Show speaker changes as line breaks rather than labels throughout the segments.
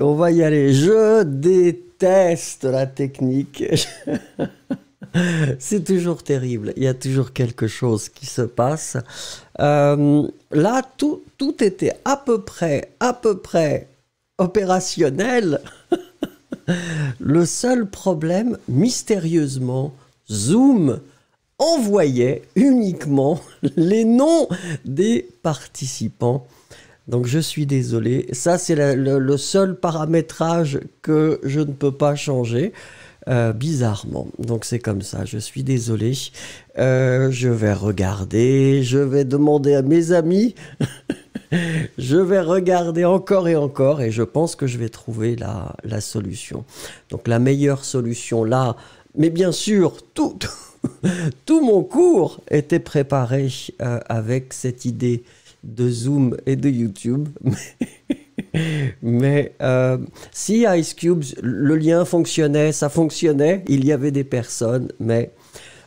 on va y aller. Je déteste la technique. C'est toujours terrible. Il y a toujours quelque chose qui se passe. Euh, là, tout, tout était à peu près, à peu près opérationnel. Le seul problème, mystérieusement, Zoom envoyait uniquement les noms des participants donc je suis désolé. Ça, c'est le, seul paramétrage que je ne peux pas changer. Euh, bizarrement. Donc c'est comme ça, je suis désolé. Euh, je vais regarder, je vais demander à mes amis, je vais regarder encore et encore et je pense que je vais trouver la, solution. Donc la meilleure solution là, mais bien sûr, tout, tout mon cours était préparé euh, avec cette idée de Zoom et de YouTube. Mais euh, si Ice Cube, le lien fonctionnait, ça fonctionnait, il y avait des personnes, mais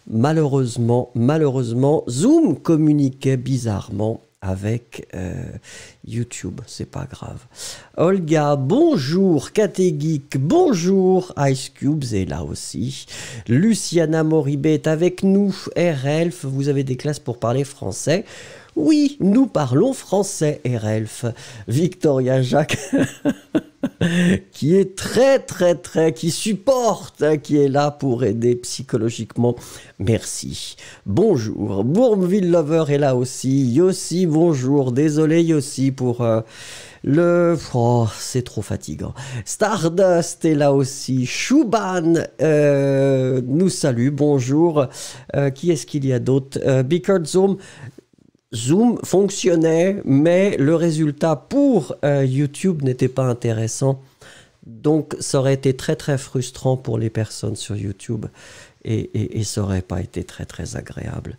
malheureusement, malheureusement, Zoom communiquait bizarrement avec euh, YouTube, c'est pas grave. Olga, bonjour, Katé bonjour, Ice Cubes est là aussi. Luciana Moribet est avec nous, RLF, vous avez des classes pour parler français. Oui, nous parlons français, Erelf. Victoria Jacques, qui est très, très, très, qui supporte, qui est là pour aider psychologiquement. Merci. Bonjour. Bourmville Lover est là aussi. Yossi, bonjour. Désolé, Yossi, pour. Euh, le... Oh, c'est trop fatigant. Stardust est là aussi. Chouban, euh, nous salue. Bonjour. Euh, qui est-ce qu'il y a d'autre euh, Zoom Zoom fonctionnait, mais le résultat pour euh, YouTube n'était pas intéressant. Donc ça aurait été très très frustrant pour les personnes sur YouTube et, ça aurait pas été très très agréable.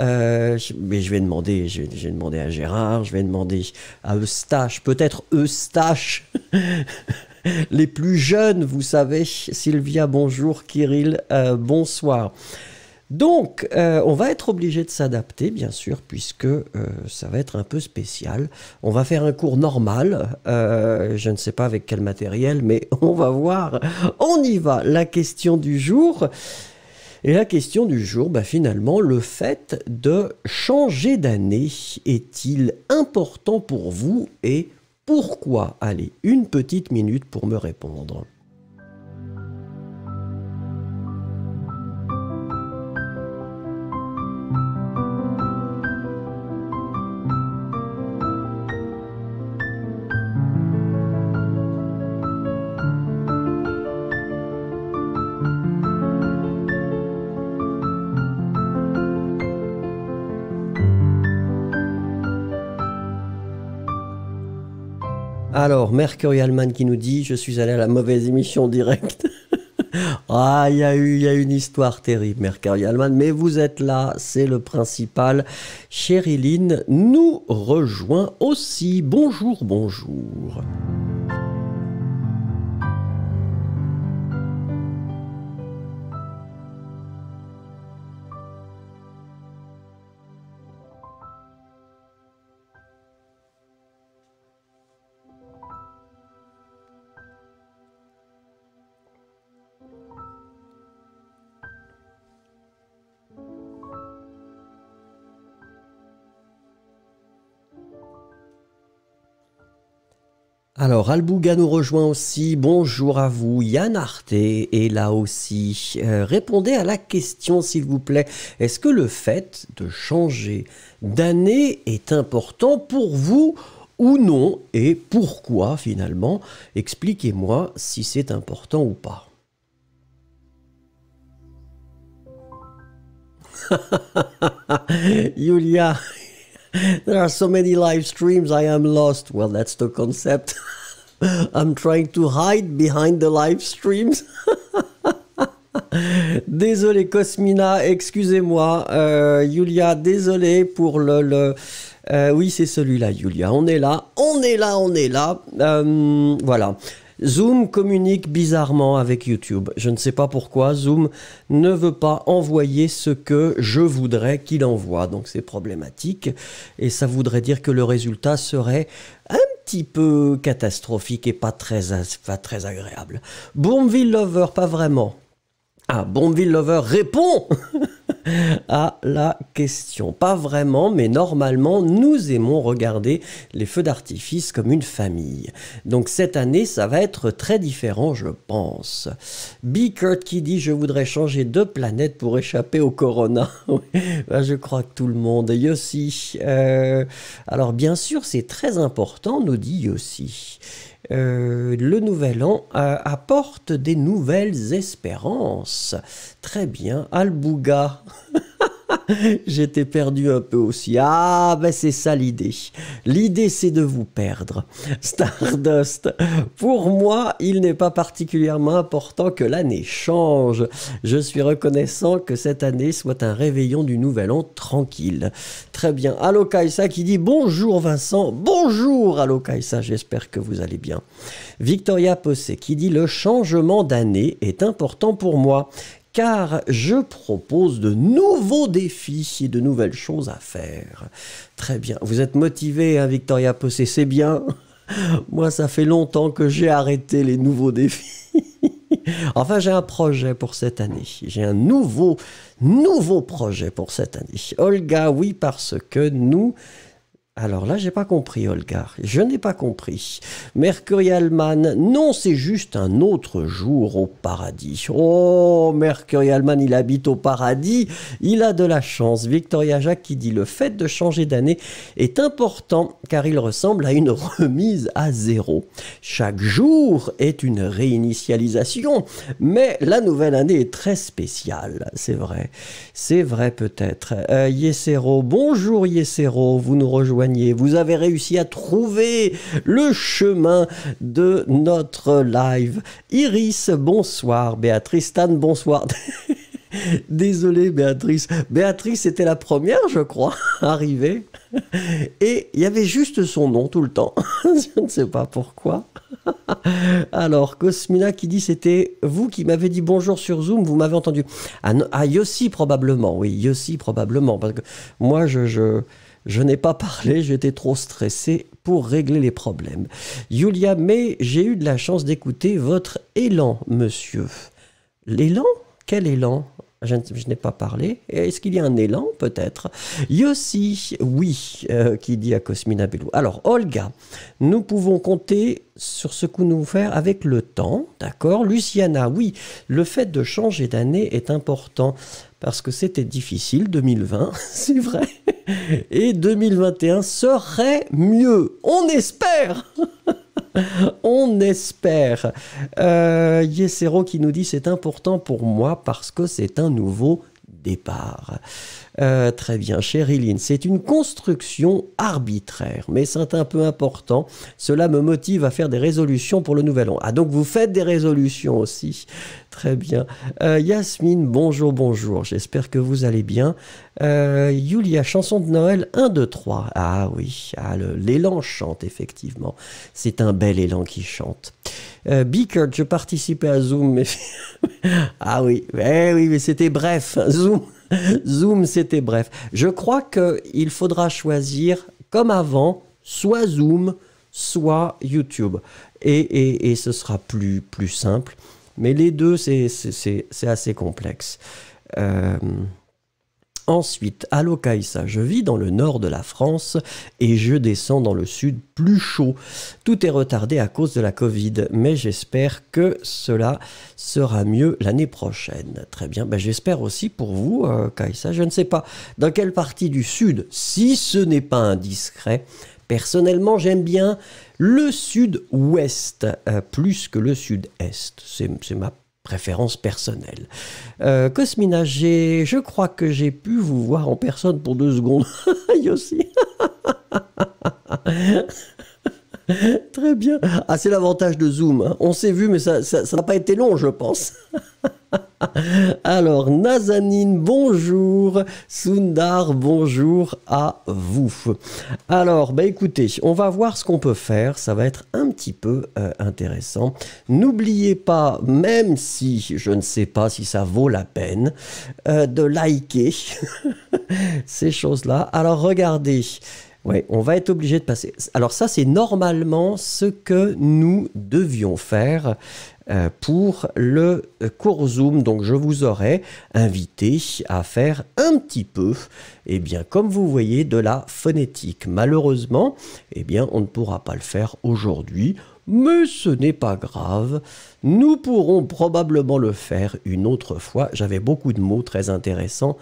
Euh, mais je vais demander, je, à Gérard, je vais demander à Eustache, peut-être Eustache. les plus jeunes, vous savez. Sylvia, bonjour. Kirill, euh, bonsoir. Donc, euh, on va être obligé de s'adapter, bien sûr, puisque euh, ça va être un peu spécial. On va faire un cours normal. Euh, je ne sais pas avec quel matériel, mais on va voir. On y va. La question du jour. Et la question du jour, bah finalement, le fait de changer d'année est-il important pour vous et pourquoi Allez, une petite minute pour me répondre. Alors, Mercury Alman qui nous dit Je suis allé à la mauvaise émission directe. ah, il y, a eu, y a une histoire terrible, Mercury Alman, mais vous êtes là, c'est le principal. Chérie nous rejoint aussi. Bonjour, bonjour. Alors, Albouga nous rejoint aussi. Bonjour à vous. Yann Arte est là aussi. Euh, répondez à la question, s'il vous plaît. Est-ce que le fait de changer d'année est important pour vous ou non Et pourquoi, finalement Expliquez-moi si c'est important ou pas. Julia, there are so many live streams, I am lost. Well, that's the concept. I'm trying to hide behind the live streams. désolé Cosmina, excusez-moi. Julia, euh, désolé pour le... le... Euh, oui, c'est celui-là, Julia. On est là, on est là, on est là. Euh, voilà. Zoom communique bizarrement avec YouTube. Je ne sais pas pourquoi. Zoom ne veut pas envoyer ce que je voudrais qu'il envoie. Donc c'est problématique. Et ça voudrait dire que le résultat serait un petit peu catastrophique et pas très, très agréable. Boomville Lover, pas vraiment. Ah, Boomville Lover répond à la question. Pas vraiment, mais normalement, nous aimons regarder les feux d'artifice comme une famille. Donc cette année, ça va être très différent, je pense. B. Kurt qui dit Je voudrais changer de planète pour échapper au corona. Bah, je crois que tout le monde. Yossi. Euh, alors, bien sûr, c'est très important, nous dit Yossi. Euh, le nouvel an euh, apporte des nouvelles espérances. Très bien, Albouga. J'étais perdu un peu aussi. Ah, ben c'est ça l'idée. L'idée, c'est de vous perdre. Stardust, pour moi, il n'est pas particulièrement important que l'année change. Je suis reconnaissant que cette année soit un réveillon du nouvel an tranquille. Très bien. Allo Kaisa qui dit bonjour Vincent. Bonjour Allo Kaisa, j'espère que vous allez bien. Victoria Possé qui dit le changement d'année est important pour moi car je propose de nouveaux défis et de nouvelles choses à faire. Très bien. Vous êtes motivé, hein, Victoria Possé, c'est bien. Moi, ça fait longtemps que j'ai arrêté les nouveaux défis. enfin, j'ai un projet pour cette année. J'ai un nouveau, nouveau projet pour cette année. Olga, oui, parce que nous alors là, j'ai pas compris, Olga. Je n'ai pas compris. Mercurialman, non, c'est juste un autre jour au paradis. Oh, Mercurialman, il habite au paradis. Il a de la chance. Victoria Jacques qui dit le fait de changer d'année est important car il ressemble à une remise à zéro. Chaque jour est une réinitialisation, mais la nouvelle année est très spéciale. C'est vrai. C'est vrai peut-être. Euh, Yesero, bonjour Yesero, vous nous rejoignez vous avez réussi à trouver le chemin de notre live. Iris, bonsoir. Béatrice Stan, bonsoir. Désolé Béatrice. Béatrice était la première, je crois, arrivée. Et il y avait juste son nom tout le temps. je ne sais pas pourquoi. Alors, Cosmina qui dit c'était vous qui m'avez dit bonjour sur Zoom, vous m'avez entendu. Ah, ah Yossi probablement, oui, Yossi probablement. Parce que moi, je... je je n'ai pas parlé, j'étais trop stressé pour régler les problèmes. Julia mais j'ai eu de la chance d'écouter votre élan, monsieur. L'élan Quel élan je, n'ai pas parlé. Est-ce qu'il y a un élan, peut-être Yossi, oui, euh, qui dit à Cosmina Bellou. Alors, Olga, nous pouvons compter sur ce que nous faire avec le temps, d'accord Luciana, oui, le fait de changer d'année est important parce que c'était difficile 2020, c'est vrai. Et 2021 serait mieux, on espère On espère. Euh, Yesero qui nous dit c'est important pour moi parce que c'est un nouveau départ. Euh, très bien, Lynn, c'est une construction arbitraire, mais c'est un peu important. Cela me motive à faire des résolutions pour le nouvel an. Ah, donc vous faites des résolutions aussi. Très bien. Euh, Yasmine, bonjour, bonjour. J'espère que vous allez bien. Euh, Yulia, chanson de Noël 1, 2, 3. Ah oui, ah, l'élan chante, effectivement. C'est un bel élan qui chante. Euh, Beaker, je participais à Zoom. Mais... ah oui, eh oui, mais c'était bref. Zoom, Zoom, c'était bref. Je crois qu'il faudra choisir, comme avant, soit Zoom, soit YouTube. Et, et, et ce sera plus, plus simple. Mais les deux, c'est assez complexe. Euh... Ensuite, à Locaïsa, je vis dans le nord de la France et je descends dans le sud plus chaud. Tout est retardé à cause de la Covid, mais j'espère que cela sera mieux l'année prochaine. Très bien, ben, j'espère aussi pour vous, euh, Je ne sais pas dans quelle partie du sud, si ce n'est pas indiscret. Personnellement, j'aime bien le sud-ouest euh, plus que le sud-est. C'est ma préférence personnelle. Euh, Cosmina, je crois que j'ai pu vous voir en personne pour deux secondes. Yossi Très bien. Ah, c'est l'avantage de Zoom. Hein. On s'est vu, mais ça n'a pas été long, je pense. Alors, Nazanine, bonjour. Sundar, bonjour à vous. Alors, bah écoutez, on va voir ce qu'on peut faire. Ça va être un petit peu euh, intéressant. N'oubliez pas, même si je ne sais pas si ça vaut la peine, euh, de liker ces choses-là. Alors, regardez. Oui, on va être obligé de passer. Alors ça, c'est normalement ce que nous devions faire euh, pour le euh, cours Zoom. Donc je vous aurais invité à faire un petit peu, eh bien, comme vous voyez, de la phonétique. Malheureusement, eh bien, on ne pourra pas le faire aujourd'hui. Mais ce n'est pas grave, nous pourrons probablement le faire une autre fois. J'avais beaucoup de mots très intéressants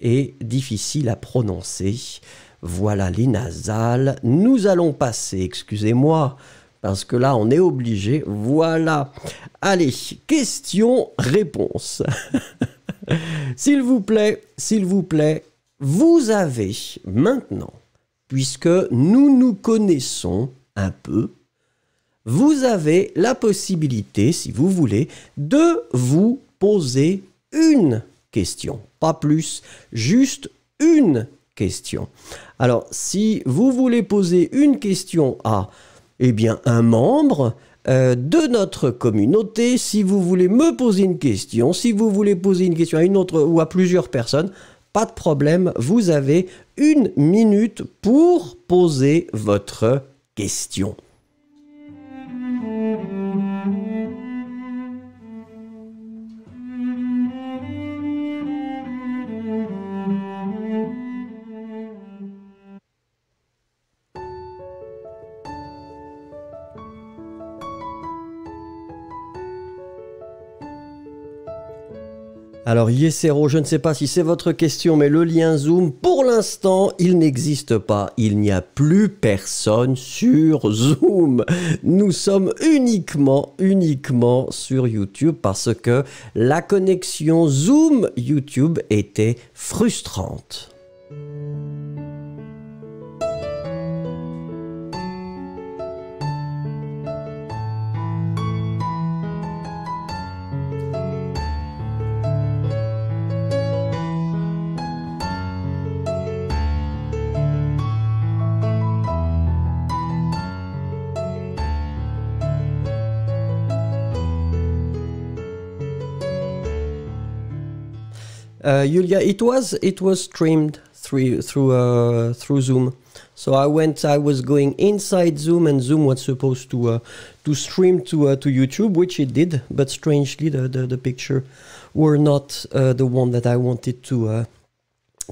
et difficiles à prononcer. Voilà les nasales. Nous allons passer, excusez-moi, parce que là, on est obligé. Voilà. Allez, question-réponse. s'il vous plaît, s'il vous plaît, vous avez maintenant, puisque nous nous connaissons un peu, vous avez la possibilité, si vous voulez, de vous poser une question. Pas plus, juste une question. Alors, si vous voulez poser une question à eh bien, un membre euh, de notre communauté, si vous voulez me poser une question, si vous voulez poser une question à une autre ou à plusieurs personnes, pas de problème, vous avez une minute pour poser votre question. Alors Yesero, je ne sais pas si c'est votre question, mais le lien Zoom, pour l'instant, il n'existe pas. Il n'y a plus personne sur Zoom. Nous sommes uniquement, uniquement sur YouTube parce que la connexion Zoom YouTube était frustrante. Yulia, it was it was streamed through through uh, through Zoom. So I went, I was going inside Zoom, and Zoom was supposed to uh, to stream to uh, to YouTube, which it did. But strangely, the the, the picture were not uh, the one that I wanted to. Uh,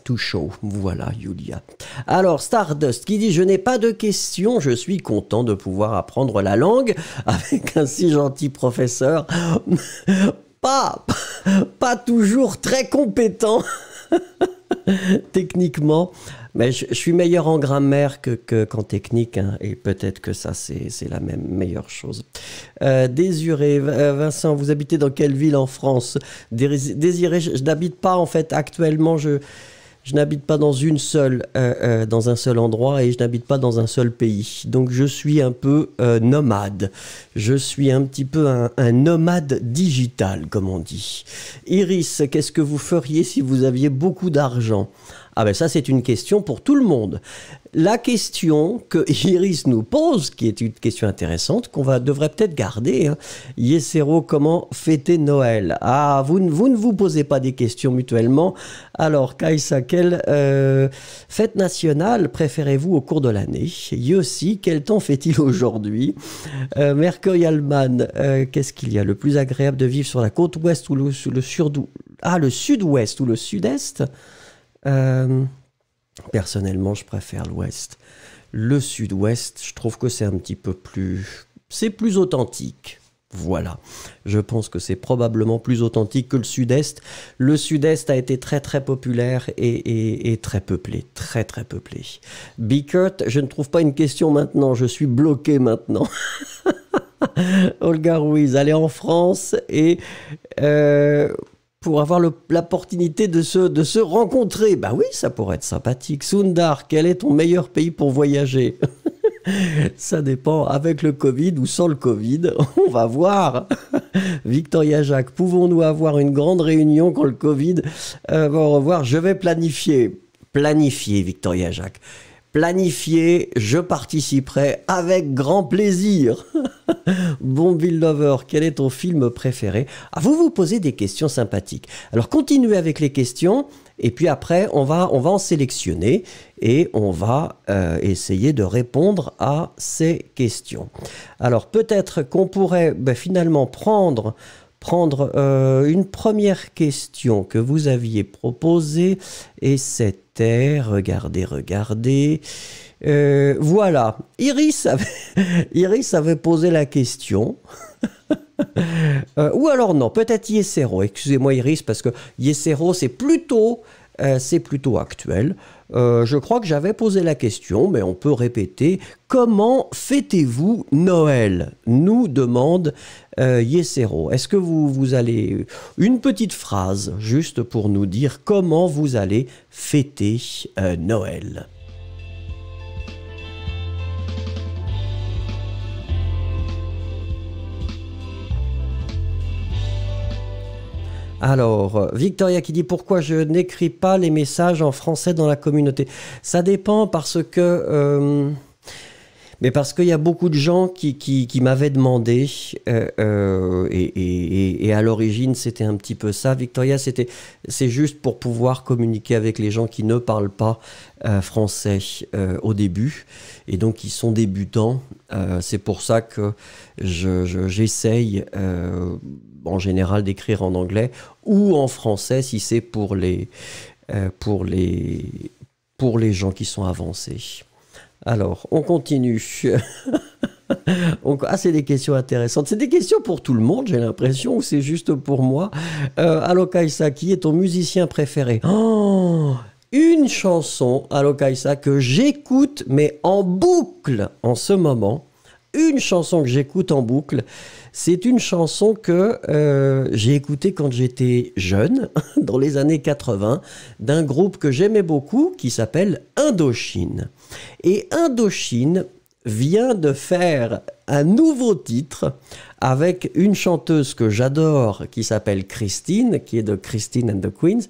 to show, voilà Julia. Alors Stardust qui dit je n'ai pas de questions, je suis content de pouvoir apprendre la langue avec un si gentil professeur pas, toujours très compétent techniquement. Mais je, suis meilleur en grammaire que, qu'en technique, hein, et peut-être que ça, c'est, la même meilleure chose. Euh, Désiré, euh, Vincent, vous habitez dans quelle ville en France Désiré, je n'habite pas en fait actuellement, je, je n'habite pas dans une seule, euh, euh, dans un seul endroit et je n'habite pas dans un seul pays. Donc je suis un peu euh, nomade. Je suis un petit peu un nomade digital, comme on dit. Iris, qu'est-ce que vous feriez si vous aviez beaucoup d'argent ah ben ça, c'est une question pour tout le monde. La question que Iris nous pose, qui est une question intéressante, qu'on va devrait peut-être garder, hein. Yesero, comment fêter Noël Ah, vous, vous, ne vous posez pas des questions mutuellement. Alors, Kaisa, quelle euh, fête nationale préférez-vous au cours de l'année Yossi, quel temps fait-il aujourd'hui euh, euh, qu'est-ce qu'il y a le plus agréable de vivre sur la côte ouest ou le, le, ah, sud-ouest ou le sud-est euh, personnellement, je préfère l'Ouest. Le Sud-Ouest, je trouve que c'est un petit peu plus... C'est plus authentique. Voilà. Je pense que c'est probablement plus authentique que le Sud-Est. Le Sud-Est a été très très populaire et, très peuplé. Très très peuplé. Bickert, je ne trouve pas une question maintenant. Je suis bloqué maintenant. Olga Ruiz, allez en France et... Euh, pour avoir l'opportunité de se, de se rencontrer. Ben oui, ça pourrait être sympathique. Sundar, quel est ton meilleur pays pour voyager Ça dépend avec le Covid ou sans le Covid. On va voir. Victoria Jacques, pouvons-nous avoir une grande réunion quand le Covid euh, va au revoir Je vais planifier. Planifier, Victoria Jacques planifié, je participerai avec grand plaisir. bon Bill Lover, quel est ton film préféré Vous vous posez des questions sympathiques. Alors continuez avec les questions et puis après on va, on va en sélectionner et on va euh, essayer de répondre à ces questions. Alors peut-être qu'on pourrait ben, finalement prendre prendre euh, une première question que vous aviez proposée et c'est regardez, regardez. Euh, voilà, Iris avait, Iris avait posé la question. Euh, ou alors non, peut-être Yesero. Excusez-moi Iris, parce que Yesero, c'est plutôt, euh, c'est plutôt actuel. Euh, je crois que j'avais posé la question, mais on peut répéter, comment fêtez-vous Noël nous demande euh, Yesero. Est-ce que vous, vous allez... Euh, une petite phrase juste pour nous dire comment vous allez fêter Noël. Alors, Victoria qui dit pourquoi je n'écris pas les messages en français dans la communauté. Ça dépend parce que... Euh, mais parce qu'il y a beaucoup de gens qui, m'avaient demandé, euh, euh, et, à l'origine c'était un petit peu ça, Victoria, c'était c'est juste pour pouvoir communiquer avec les gens qui ne parlent pas euh, français au début, et donc qui sont débutants. c'est pour ça que j'essaye en général d'écrire en anglais ou en français si c'est pour les, pour, les, pour les gens qui sont avancés. Alors, on continue. ah, c'est des questions intéressantes. C'est des questions pour tout le monde, j'ai l'impression, ou c'est juste pour moi. Euh, qui est ton musicien préféré. Oh, une chanson, alokaïsa que j'écoute, mais en boucle en ce moment. Une chanson que j'écoute en boucle, c'est une chanson que euh, j'ai écoutée quand j'étais jeune, dans les années 80, d'un groupe que j'aimais beaucoup qui s'appelle Indochine. Et Indochine vient de faire un nouveau titre avec une chanteuse que j'adore qui s'appelle Christine, qui est de Christine and the Queens,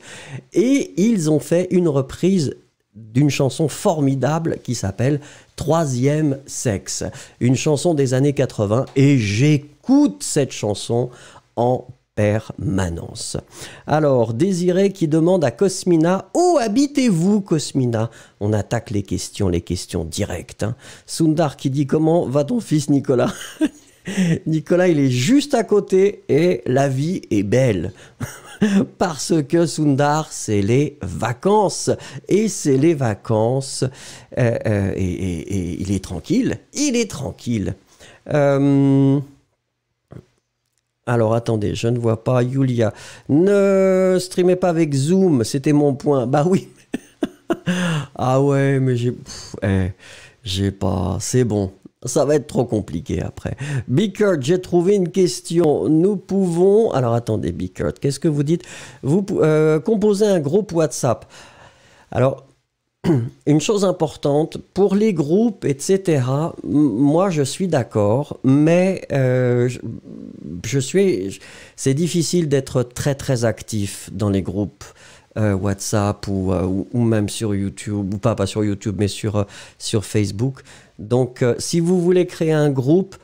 et ils ont fait une reprise d'une chanson formidable qui s'appelle Troisième Sexe, une chanson des années 80, et j'ai écoute cette chanson en permanence. Alors, Désiré qui demande à Cosmina Où habitez-vous, Cosmina On attaque les questions, les questions directes. Hein. Sundar qui dit Comment va ton fils Nicolas Nicolas, il est juste à côté et la vie est belle. Parce que Sundar, c'est les vacances. Et c'est les vacances. Euh, euh, et, il est tranquille. Il est tranquille. Euh, alors attendez, je ne vois pas Yulia. Ne streamez pas avec Zoom, c'était mon point. Bah oui. ah ouais, mais j'ai... Eh, j'ai pas... C'est bon. Ça va être trop compliqué après. Bickert, j'ai trouvé une question. Nous pouvons... Alors attendez, Bickert, qu'est-ce que vous dites Vous euh, composez un groupe WhatsApp. Alors, une chose importante, pour les groupes, etc., moi je suis d'accord, mais euh, C'est difficile d'être très très actif dans les groupes. Euh, WhatsApp euh, ou, même sur YouTube, ou pas, pas sur YouTube, mais sur, Facebook. Donc, si vous voulez créer un groupe,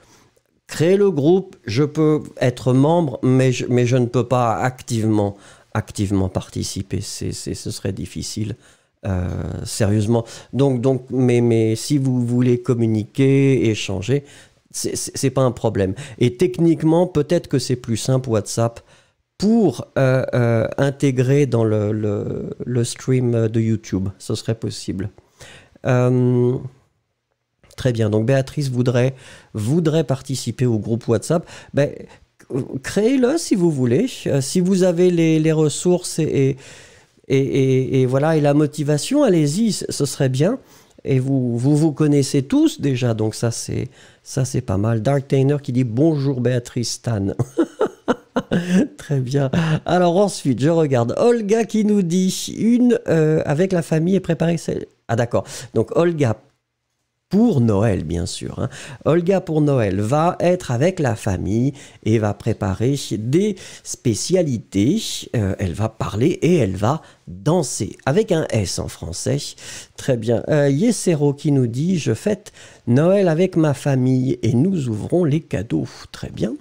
créez le groupe. Je peux être membre, mais je, ne peux pas activement, activement participer. C'est, ce serait difficile. Euh, sérieusement. Donc, donc mais, mais si vous voulez communiquer, échanger, c'est pas un problème. Et techniquement, peut-être que c'est plus simple WhatsApp pour euh, euh, intégrer dans le, stream de YouTube. Ce serait possible. Très bien. Donc Béatrice voudrait, voudrait participer au groupe WhatsApp. Ben, Créez-le si vous voulez. si vous avez les, ressources et et, voilà, et la motivation, allez-y, ce serait bien. Et vous, vous, vous connaissez tous déjà, donc ça c'est ça c'est pas mal. Dark Tainer qui dit bonjour Béatrice Stan. Très bien. Alors ensuite, je regarde Olga qui nous dit une euh, avec la famille et préparer celle. Ah d'accord. Donc Olga, pour Noël, bien sûr. Hein. Olga pour Noël va être avec la famille et va préparer des spécialités. Euh, elle va parler et elle va danser avec un S en français. Très bien. Euh, Yesero qui nous dit Je fête Noël avec ma famille et nous ouvrons les cadeaux. Très bien.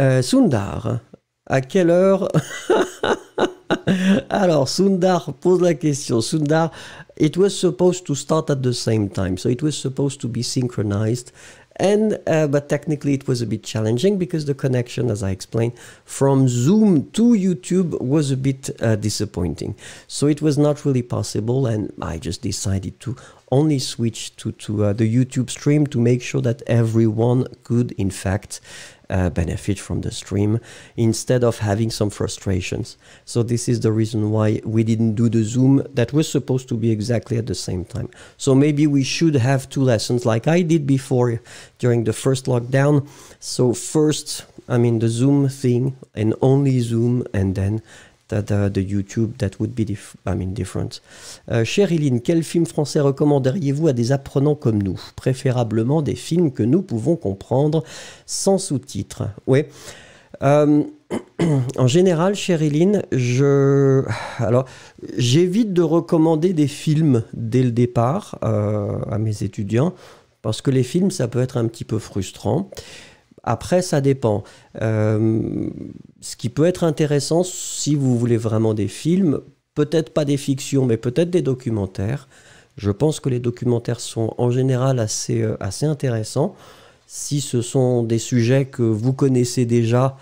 Euh, Sundar, à quelle heure Alors, Sundar pose la question. Sundar, it was supposed to start at the same time, so it was supposed to be synchronized. And uh, but technically, it was a bit challenging because the connection, as I explained, from Zoom to YouTube was a bit uh, disappointing. So it was not really possible, and I just decided to only switch to to uh, the YouTube stream to make sure that everyone could, in fact, uh, benefit from the stream instead of having some frustrations. So this is the reason why we didn't do the Zoom that was supposed to be exactly at the same time. So maybe we should have two lessons like I did before during the first lockdown. So first, I mean the Zoom thing and only Zoom and then de uh, YouTube that would be I mean different. Euh, quel film français recommanderiez-vous à des apprenants comme nous Préférablement des films que nous pouvons comprendre sans sous-titres. Oui. Euh, en général, chérie Iline, je alors j'évite de recommander des films dès le départ euh, à mes étudiants parce que les films ça peut être un petit peu frustrant. Après, ça dépend. Euh, ce qui peut être intéressant, si vous voulez vraiment des films, peut-être pas des fictions, mais peut-être des documentaires. Je pense que les documentaires sont en général assez, euh, assez intéressants. Si ce sont des sujets que vous connaissez déjà,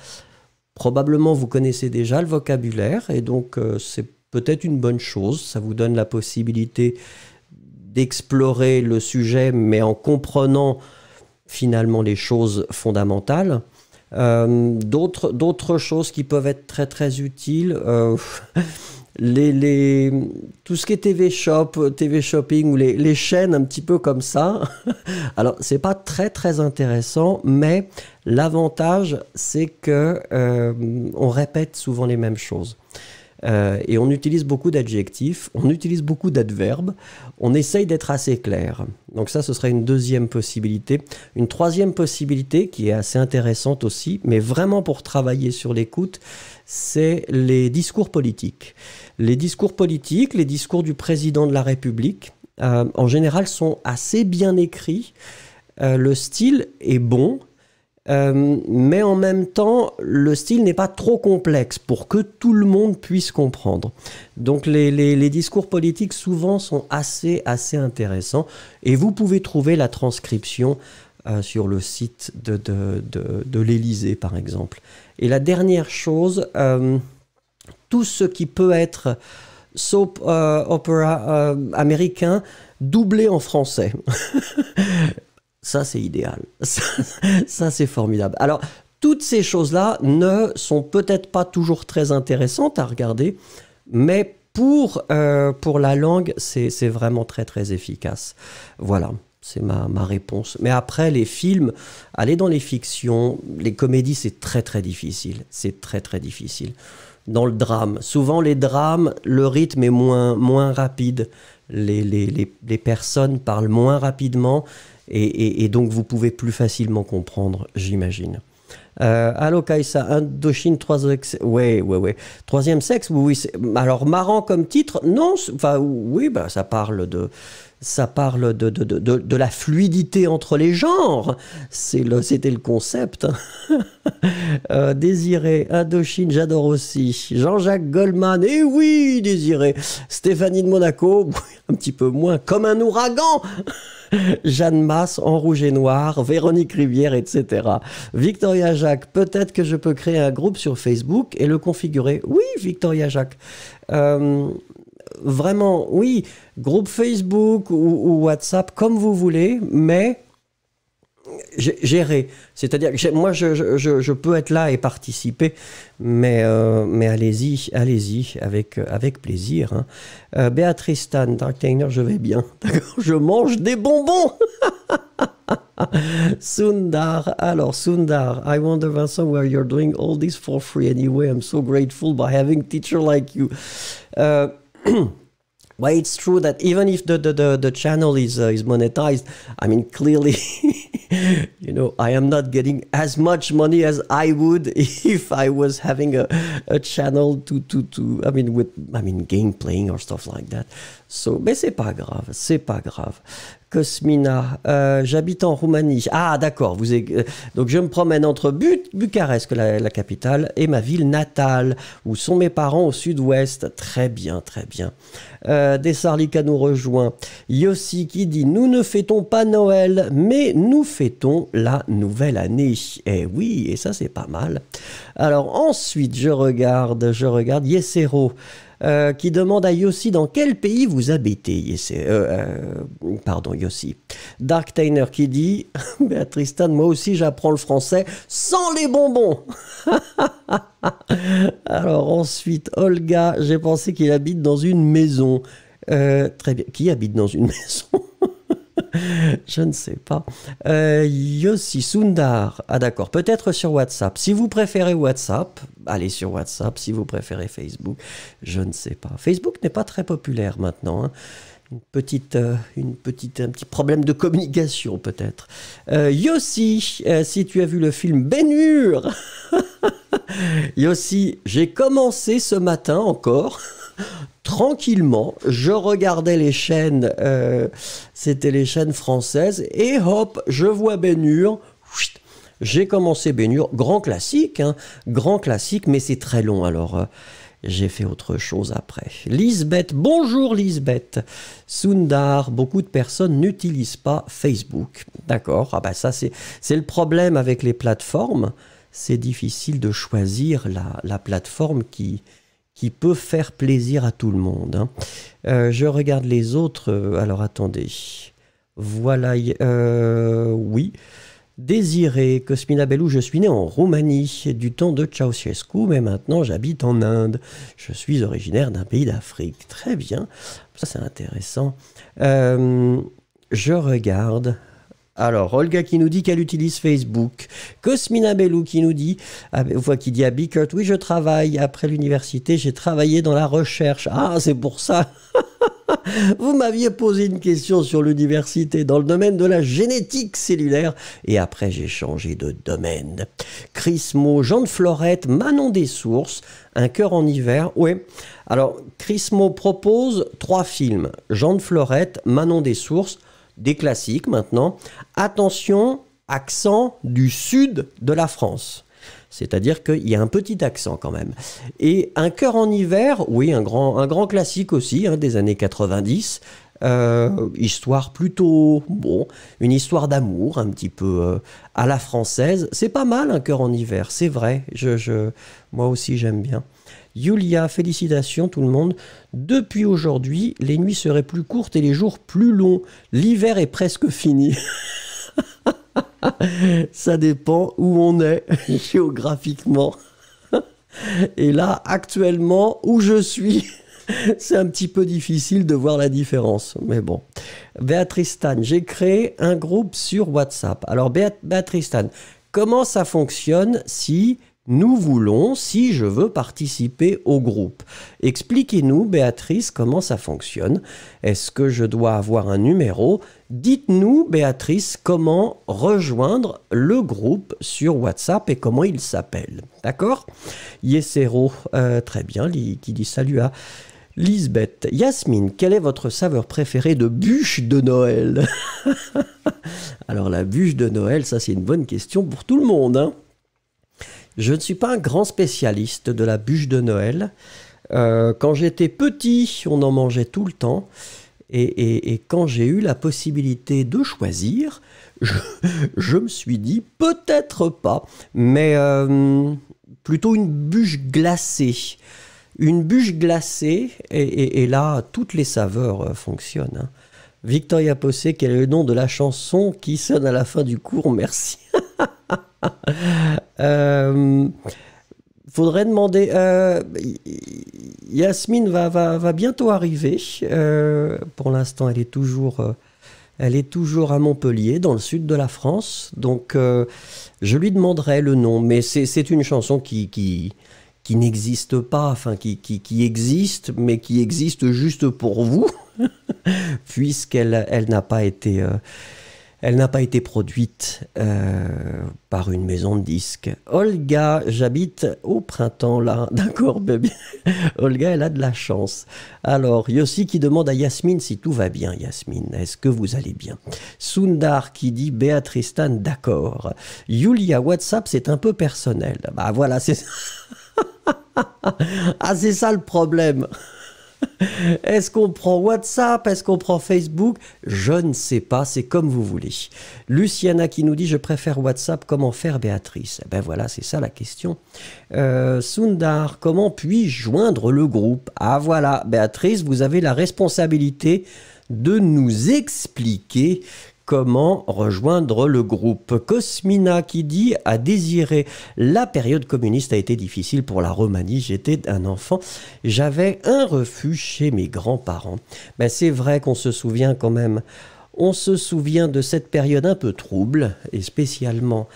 probablement vous connaissez déjà le vocabulaire, et donc euh, c'est peut-être une bonne chose. Ça vous donne la possibilité d'explorer le sujet, mais en comprenant finalement les choses fondamentales. Euh, D'autres choses qui peuvent être très très utiles, euh, les, tout ce qui est TV Shop, TV Shopping ou les, les chaînes un petit peu comme ça. Alors c'est pas très très intéressant, mais l'avantage c'est que euh, on répète souvent les mêmes choses. Euh, et on utilise beaucoup d'adjectifs, on utilise beaucoup d'adverbes, on essaye d'être assez clair. Donc ça, ce serait une deuxième possibilité. Une troisième possibilité qui est assez intéressante aussi, mais vraiment pour travailler sur l'écoute, c'est les discours politiques. Les discours politiques, les discours du président de la République, euh, en général, sont assez bien écrits. Euh, le style est bon, euh, mais en même temps, le style n'est pas trop complexe pour que tout le monde puisse comprendre. Donc les, discours politiques souvent sont assez, assez intéressants et vous pouvez trouver la transcription euh, sur le site de, de, l'Élysée par exemple. Et la dernière chose, euh, tout ce qui peut être soap opera américain, doublé en français. Ça, c'est idéal. Ça, c'est formidable. Alors, toutes ces choses-là ne sont peut-être pas toujours très intéressantes à regarder, mais pour, euh, pour la langue, c'est vraiment très très efficace. Voilà. C'est ma, ma, réponse. Mais après, les films, aller dans les fictions, les comédies, c'est très très difficile. C'est très très difficile. Dans le drame, souvent les drames, le rythme est moins, moins rapide. Les, les, les, les personnes parlent moins rapidement et, donc vous pouvez plus facilement comprendre, j'imagine. Euh, allô Kaïsa, Indochine, troisième sexe. ouais, ouais, ouais. troisième sexe, oui, oui. Alors marrant comme titre, non, enfin oui, bah, ça parle de, ça parle de, la fluidité entre les genres. C'était le, concept. Euh, Désiré, Indochine, j'adore aussi. Jean-Jacques Goldman, eh oui, Désiré. Stéphanie de Monaco, un petit peu moins, comme un ouragan. Jeanne Masse en rouge et noir, Véronique Rivière, etc. Victoria Jacques, peut-être que je peux créer un groupe sur Facebook et le configurer. Oui, Victoria Jacques. Euh, vraiment, oui, groupe Facebook ou WhatsApp, comme vous voulez, mais gérer. C'est-à-dire que moi, je, je, je, peux être là et participer, mais, euh, mais allez-y, allez-y, avec, avec plaisir. Hein. Euh, Béatrice Tan, Darktainer, je vais bien. D'accord Je mange des bonbons Sundar, alors Sundar, I wonder Vincent where you're doing all this for free anyway. I'm so grateful by having teacher like you. Euh, Well, it's true that even if the the, the, the channel is uh, is monetized, I mean clearly, you know, I am not getting as much money as I would if I was having a, a channel to to to I mean with I mean game playing or stuff like that. So, mais c'est pas grave, c'est pas grave. Cosmina, euh, j'habite en Roumanie. Ah, d'accord. Vous euh, Donc, je me promène entre Bucarest, la, capitale, et ma ville natale, où sont mes parents au sud-ouest. Très bien, très bien. Euh, nous rejoint. Yossi qui dit Nous ne fêtons pas Noël, mais nous fêtons la nouvelle année. Eh oui, et ça, c'est pas mal. Alors, ensuite, je regarde, je regarde Yesero. Euh, qui demande à Yossi dans quel pays vous habitez. Euh, euh, pardon, Yossi. Dark Tainer qui dit Béatrice moi aussi j'apprends le français sans les bonbons. Alors ensuite, Olga, j'ai pensé qu'il habite dans une maison. très bien. Qui habite dans une maison Je ne sais pas. Euh, Yossi Sundar. Ah d'accord, peut-être sur WhatsApp. Si vous préférez WhatsApp, allez sur WhatsApp. Si vous préférez Facebook, je ne sais pas. Facebook n'est pas très populaire maintenant. Hein. Euh, petite, un petit problème de communication peut-être. Euh, Yossi, si tu as vu le film Ben Hur Yossi, j'ai commencé ce matin encore. tranquillement, je regardais les chaînes, euh, c'était les chaînes françaises, et hop, je vois Bénur, J'ai commencé Bénur, grand classique, hein, grand classique, mais c'est très long alors. Euh, j'ai fait autre chose après. Lisbeth, bonjour Lisbeth. Sundar, beaucoup de personnes n'utilisent pas Facebook. D'accord, ah bah ça c'est, le problème avec les plateformes. C'est difficile de choisir la, la plateforme qui, qui peut faire plaisir à tout le monde. Hein. Euh, je regarde les autres. Euh, alors attendez. Voilà. Euh, oui. Désiré, Cosmina Bellou, je suis né en Roumanie du temps de Ceausescu, mais maintenant j'habite en Inde. Je suis originaire d'un pays d'Afrique. Très bien, ça c'est intéressant. je regarde, alors, Olga qui nous dit qu'elle utilise Facebook. Cosmina Bellou qui nous dit, voit ah, qui dit à ah, Bickert, oui, je travaille après l'université, j'ai travaillé dans la recherche. Ah, c'est pour ça. Vous m'aviez posé une question sur l'université dans le domaine de la génétique cellulaire et après j'ai changé de domaine. Chris Mo, Jean de Florette, Manon des Sources, Un cœur en hiver. Oui. Alors Chris propose trois films Jean de Florette, Manon des Sources des classiques maintenant. Attention, accent du sud de la France. C'est-à-dire qu'il y a un petit accent quand même. Et Un cœur en hiver, oui, un grand, un grand classique aussi hein, des années 90. Euh, histoire plutôt, bon, une histoire d'amour un petit peu euh, à la française. C'est pas mal un cœur en hiver, c'est vrai. je, moi aussi j'aime bien. Yulia, félicitations tout le monde. Depuis aujourd'hui, les nuits seraient plus courtes et les jours plus longs. L'hiver est presque fini. Ça dépend où on est géographiquement. Et là, actuellement, où je suis, c'est un petit peu difficile de voir la différence. Mais bon. Béatrice j'ai créé un groupe sur WhatsApp. Alors, Béatrice comment ça fonctionne si nous voulons si je veux participer au groupe. Expliquez-nous, Béatrice, comment ça fonctionne. Est-ce que je dois avoir un numéro Dites-nous, Béatrice, comment rejoindre le groupe sur WhatsApp et comment il s'appelle. D'accord Yesero, euh, très bien, qui dit salut à... Lisbeth, Yasmine, quelle est votre saveur préférée de bûche de Noël Alors la bûche de Noël, ça c'est une bonne question pour tout le monde. Hein. Je ne suis pas un grand spécialiste de la bûche de Noël. Euh, quand j'étais petit, on en mangeait tout le temps. Et, quand j'ai eu la possibilité de choisir, je, me suis dit peut-être pas, mais euh, plutôt une bûche glacée. Une bûche glacée, et, là, toutes les saveurs euh, fonctionnent. Hein. Victoria Possé, quel est le nom de la chanson qui sonne à la fin du cours Merci. euh, faudrait demander. Euh, Yasmine va, va, va, bientôt arriver. Euh, pour l'instant, elle est toujours. Euh, elle est toujours à Montpellier, dans le sud de la France. Donc, je lui demanderai le nom. Mais c'est une chanson qui, qui, qui n'existe pas, enfin, qui, qui, qui existe, mais qui existe juste pour vous, puisqu'elle elle, n'a pas été elle n'a pas été produite euh, par une maison de disques. Olga, j'habite au printemps là, d'accord bébé. Olga, elle a de la chance. Alors, Yossi qui demande à Yasmine si tout va bien, Yasmine, est-ce que vous allez bien Sundar qui dit Béatrice d'accord. Yulia, WhatsApp, c'est un peu personnel. Bah voilà, c'est ah, c'est ça le problème. Est-ce qu'on prend WhatsApp Est-ce qu'on prend Facebook Je ne sais pas, c'est comme vous voulez. Luciana qui nous dit je préfère WhatsApp, comment faire Béatrice eh ben voilà, c'est ça la question. Euh, Sundar, comment puis-je joindre le groupe Ah voilà, Béatrice, vous avez la responsabilité de nous expliquer comment rejoindre le groupe. Cosmina qui dit à désiré, La période communiste a été difficile pour la Romanie. J'étais un enfant. J'avais un refuge chez mes grands-parents. Ben, C'est vrai qu'on se souvient quand même. On se souvient de cette période un peu trouble et spécialement,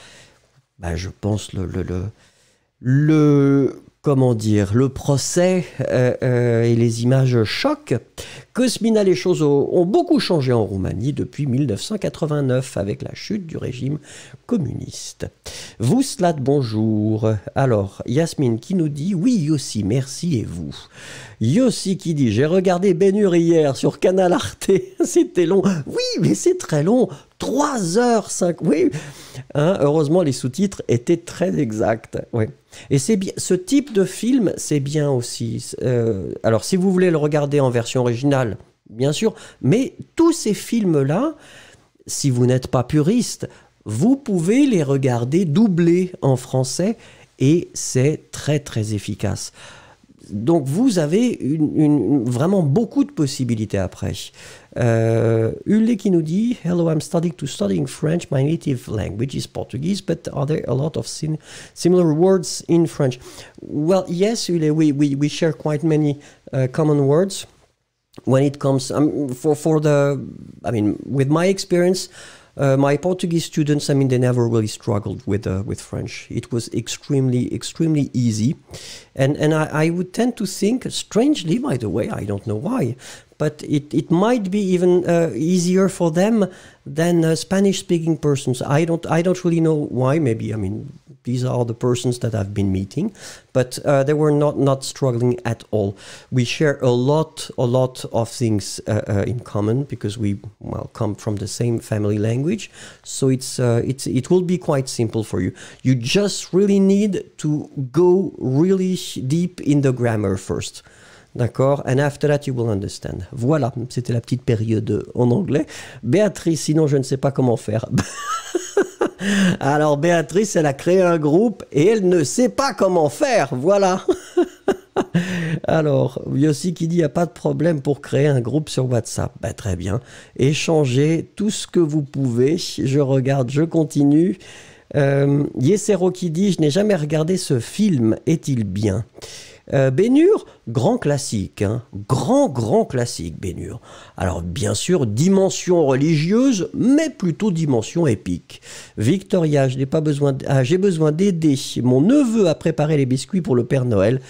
ben, je pense, le, le, le comment dire, le procès euh, euh, et les images choquent, Cosmina les choses ont beaucoup changé en Roumanie depuis 1989 avec la chute du régime communiste. Vous, Slat, bonjour. Alors, Yasmine qui nous dit oui, Yossi, merci et vous. Yossi qui dit j'ai regardé Bénur hier sur Canal Arte, c'était long. Oui, mais c'est très long. 3 h 5 Oui, hein, heureusement, les sous-titres étaient très exacts. Oui. Et c'est bien, ce type de film, c'est bien aussi. Euh, alors, si vous voulez le regarder en version originale, bien sûr, mais tous ces films-là, si vous n'êtes pas puriste, vous pouvez les regarder doublés en français et c'est très très efficace. Donc vous avez une, vraiment beaucoup de possibilités après. Uh, eh, qui nous dit Hello, I'm studying to studying French. My native language is Portuguese, but are there a lot of sim similar words in French? Well, yes, Ulle, we, we, we share quite many uh, common words when it comes um, for for the. I mean, with my experience. Uh, my Portuguese students, I mean, they never really struggled with uh, with French. It was extremely, extremely easy, and and I, I, would tend to think, strangely, by the way, I don't know why, but it, it might be even uh, easier for them than uh, Spanish speaking persons. I don't I don't really know why. Maybe I mean these are the persons that I've been meeting, but uh, they were not not struggling at all. We share a lot a lot of things uh, uh, in common because we well come from the same family language. So it's uh, it's it will be quite simple for you. You just really need to go really deep in the grammar first. D'accord And after that, you will understand. Voilà, c'était la petite période en anglais. Béatrice, sinon je ne sais pas comment faire. Alors Béatrice, elle a créé un groupe et elle ne sait pas comment faire. Voilà. Alors, Yossi qui dit il n'y a pas de problème pour créer un groupe sur WhatsApp. Ben, très bien. Échangez tout ce que vous pouvez. Je regarde, je continue. Euh, Yesero qui dit je n'ai jamais regardé ce film. Est-il bien euh, Bénur, grand classique, hein. grand grand classique Bénur. Alors bien sûr, dimension religieuse, mais plutôt dimension épique. Victoria, je pas besoin, ah, j'ai besoin d'aider. Mon neveu à préparé les biscuits pour le Père Noël.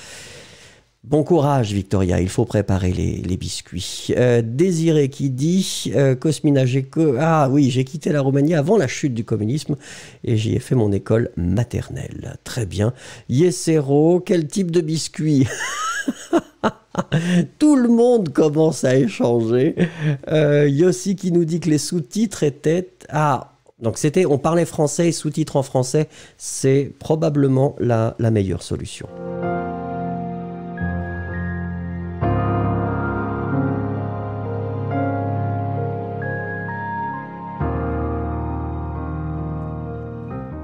Bon courage, Victoria, il faut préparer les, biscuits. Euh, Désiré qui dit euh, Cosmina, j'ai. ah oui, j'ai quitté la Roumanie avant la chute du communisme et j'y ai fait mon école maternelle. Très bien. Yesero, quel type de biscuit Tout le monde commence à échanger. Euh, Yossi qui nous dit que les sous-titres étaient. Ah donc c'était, on parlait français et sous-titres en français, c'est probablement la meilleure solution.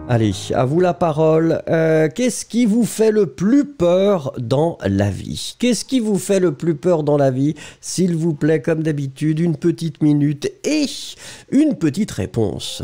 Allez, à vous la parole. Euh, qu'est-ce qui vous fait le plus peur dans la vie Qu'est-ce qui vous fait le plus peur dans la vie S'il vous plaît, comme d'habitude, une petite minute et une petite réponse.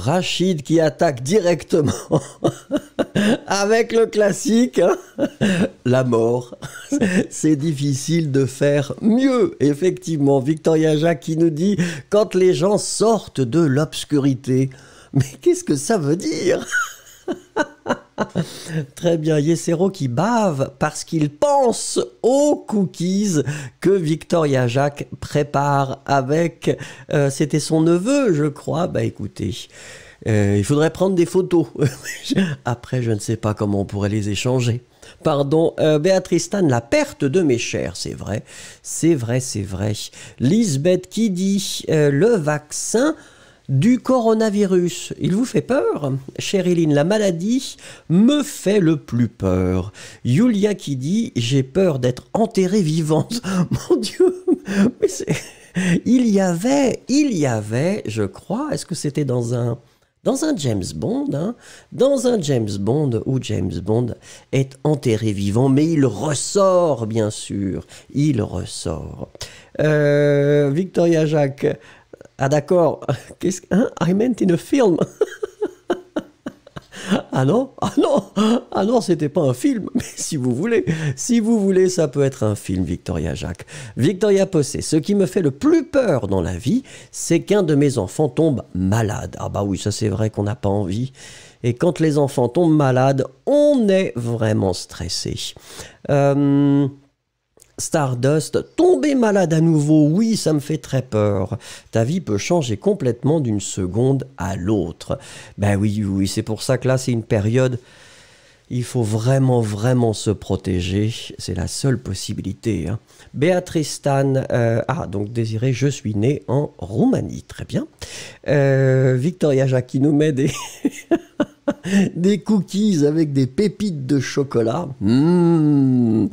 Rachid qui attaque directement avec le classique, hein. la mort. C'est difficile de faire mieux, effectivement. Victoria Jacques qui nous dit quand les gens sortent de l'obscurité. Mais qu'est-ce que ça veut dire Très bien, Yessero qui bave parce qu'il pense aux cookies que Victoria Jacques prépare avec, euh, c'était son neveu je crois, bah écoutez. Euh, il faudrait prendre des photos. Après, je ne sais pas comment on pourrait les échanger. Pardon, euh, Béatrice la perte de mes chers, c'est vrai, c'est vrai, c'est vrai. Lisbeth qui dit euh, le vaccin du coronavirus. Il vous fait peur Chériline, la maladie me fait le plus peur. Yulia qui dit J'ai peur d'être enterrée vivante. Mon Dieu Il y avait, il y avait, je crois, est-ce que c'était dans un dans un James Bond, hein, dans un James Bond où James Bond est enterré vivant, mais il ressort, bien sûr, il ressort. Euh, Victoria Jacques, ah d'accord. Qu'est-ce hein? I meant in a film. ah non Ah non Ah non, c'était pas un film. Mais si vous voulez, si vous voulez, ça peut être un film, Victoria Jacques. Victoria Possé, ce qui me fait le plus peur dans la vie, c'est qu'un de mes enfants tombe malade. Ah bah oui, ça c'est vrai qu'on n'a pas envie. Et quand les enfants tombent malades, on est vraiment stressé. Euh, Stardust, tomber malade à nouveau, oui, ça me fait très peur. Ta vie peut changer complètement d'une seconde à l'autre. Ben oui, oui, c'est pour ça que là, c'est une période il faut vraiment, vraiment se protéger. C'est la seule possibilité. Hein. Béatrice Stan, euh, ah, donc Désiré, je suis né en Roumanie. Très bien. Euh, Victoria Jacques nous met des, des cookies avec des pépites de chocolat. Mmh.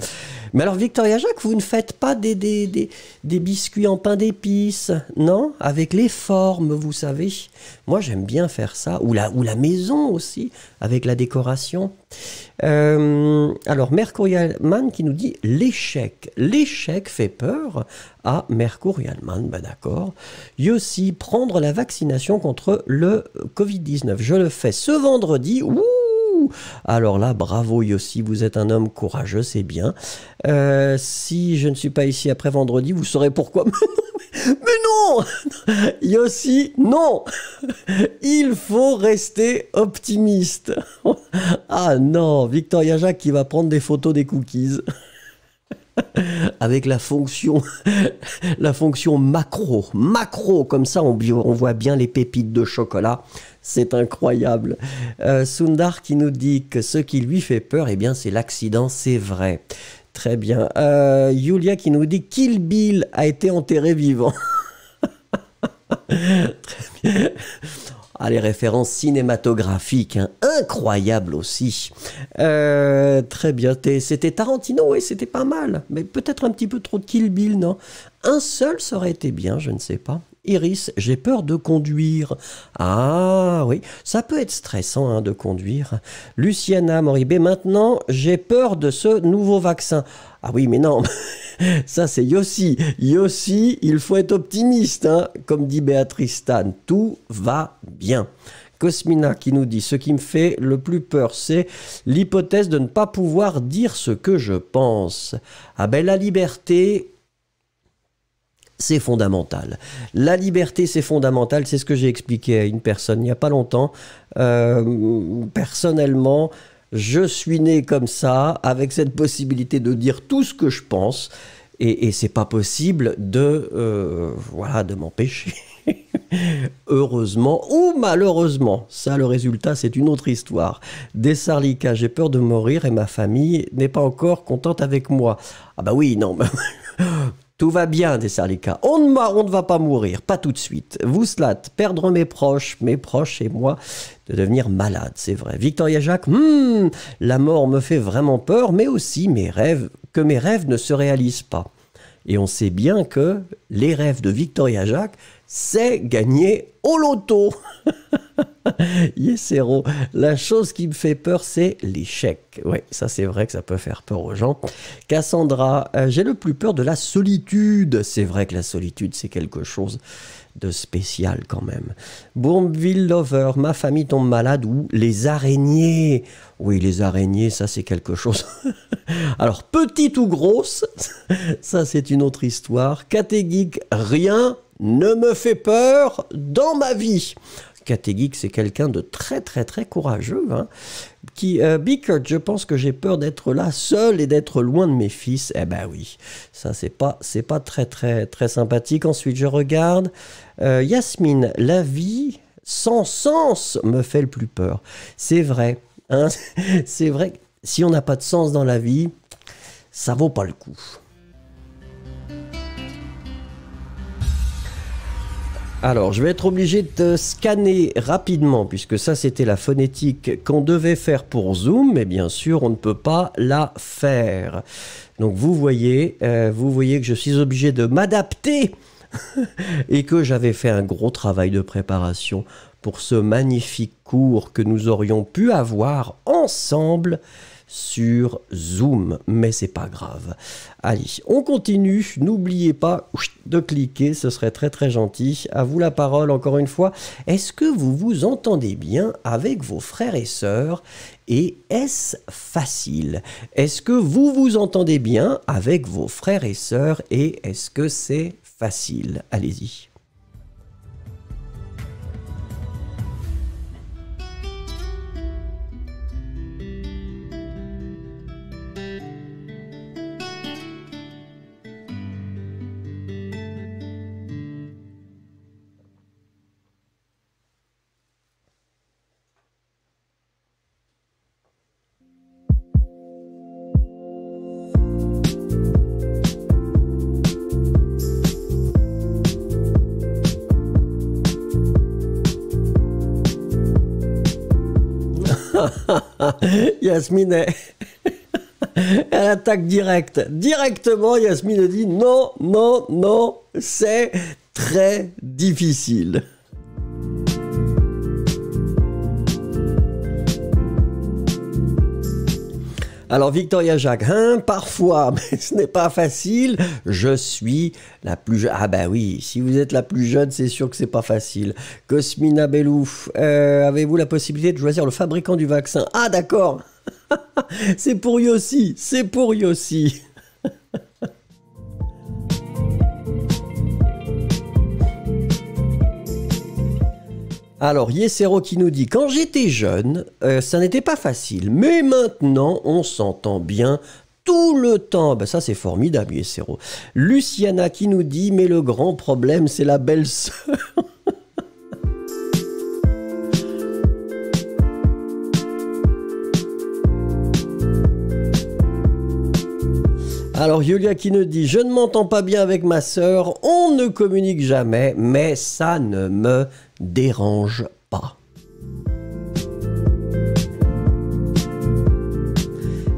Mais alors, Victoria Jacques, vous ne faites pas des, des, biscuits en pain d'épices, non Avec les formes, vous savez. Moi, j'aime bien faire ça. Ou la, la maison aussi, avec la décoration. Euh, alors, Mercurialman qui nous dit l'échec. L'échec fait peur à Mercurialman, ben bah, d'accord. aussi prendre la vaccination contre le Covid-19. Je le fais ce vendredi. Ouh alors là, bravo Yossi, vous êtes un homme courageux, c'est bien. Euh, si je ne suis pas ici après vendredi, vous saurez pourquoi. Mais non Yossi, non Il faut rester optimiste. Ah non, Victoria Jacques qui va prendre des photos des cookies avec la fonction, la fonction macro, macro, comme ça on voit bien les pépites de chocolat. C'est incroyable. Euh, Sundar qui nous dit que ce qui lui fait peur, eh bien, c'est l'accident, c'est vrai. Très bien. Euh, Julia qui nous dit Kill Bill a été enterré vivant. Très bien. Ah, les références cinématographiques, hein. incroyable aussi. Euh, très bien, c'était Tarantino, oui, c'était pas mal, mais peut-être un petit peu trop de Kill Bill, non Un seul, ça aurait été bien, je ne sais pas. Iris, j'ai peur de conduire. Ah oui, ça peut être stressant hein, de conduire. Luciana Moribé, maintenant, j'ai peur de ce nouveau vaccin. Ah oui, mais non, ça c'est Yossi. Yossi, il faut être optimiste, hein. comme dit Béatrice Tan, tout va bien. Cosmina qui nous dit ce qui me fait le plus peur, c'est l'hypothèse de ne pas pouvoir dire ce que je pense. Ah ben la liberté, c'est fondamental. La liberté, c'est fondamental. C'est ce que j'ai expliqué à une personne il n'y a pas longtemps. Euh, personnellement, je suis né comme ça, avec cette possibilité de dire tout ce que je pense. Et, et c'est pas possible de, euh, voilà, de m'empêcher. Heureusement ou malheureusement, ça le résultat c'est une autre histoire. Des sarlicas, j'ai peur de mourir et ma famille n'est pas encore contente avec moi. Ah bah oui, non, Tout va bien, des Sarlikas. On ne, on ne va pas mourir, pas tout de suite. Vous, slat, perdre mes proches, mes proches et moi, de devenir malade, c'est vrai. Victoria Jacques, hmm, la mort me fait vraiment peur, mais aussi mes rêves, que mes rêves ne se réalisent pas. Et on sait bien que les rêves de Victoria Jacques c'est gagner au loto. Yesero, la chose qui me fait peur, c'est l'échec. Oui, ça c'est vrai que ça peut faire peur aux gens. Cassandra, euh, j'ai le plus peur de la solitude. C'est vrai que la solitude, c'est quelque chose de spécial quand même. Bourneville Lover, ma famille tombe malade ou les araignées. Oui, les araignées, ça c'est quelque chose. Alors, petite ou grosse, ça c'est une autre histoire. Catégique. rien ne me fait peur dans ma vie. Catégic, c'est quelqu'un de très très très courageux. Hein, qui euh, Bickert, je pense que j'ai peur d'être là seul et d'être loin de mes fils. Eh ben oui, ça c'est pas c'est pas très très très sympathique. Ensuite, je regarde euh, Yasmine, la vie sans sens me fait le plus peur. C'est vrai, hein. c'est vrai. Si on n'a pas de sens dans la vie, ça vaut pas le coup. Alors, je vais être obligé de scanner rapidement, puisque ça, c'était la phonétique qu'on devait faire pour Zoom, mais bien sûr, on ne peut pas la faire. Donc, vous voyez, euh, vous voyez que je suis obligé de m'adapter et que j'avais fait un gros travail de préparation pour ce magnifique cours que nous aurions pu avoir ensemble sur Zoom, mais c'est pas grave. Allez, on continue. N'oubliez pas de cliquer, ce serait très très gentil. À vous la parole encore une fois. Est-ce que vous vous entendez bien avec vos frères et sœurs et est-ce facile Est-ce que vous vous entendez bien avec vos frères et sœurs et est-ce que c'est facile Allez-y. Yasmine Elle attaque direct. Directement, Yasmine dit non, non, non, c'est très difficile. Alors Victoria Jacques, hein, parfois, mais ce n'est pas facile. Je suis la plus jeune. Ah ben oui, si vous êtes la plus jeune, c'est sûr que c'est pas facile. Cosmina Bellouf, euh, avez-vous la possibilité de choisir le fabricant du vaccin Ah d'accord. c'est pour Yossi, c'est pour Yossi. Alors, Yesero qui nous dit Quand j'étais jeune, euh, ça n'était pas facile, mais maintenant, on s'entend bien tout le temps. Ben, ça, c'est formidable, Yesero. Luciana qui nous dit Mais le grand problème, c'est la belle-sœur. Alors Yulia qui ne dit je ne m'entends pas bien avec ma sœur, on ne communique jamais, mais ça ne me dérange pas.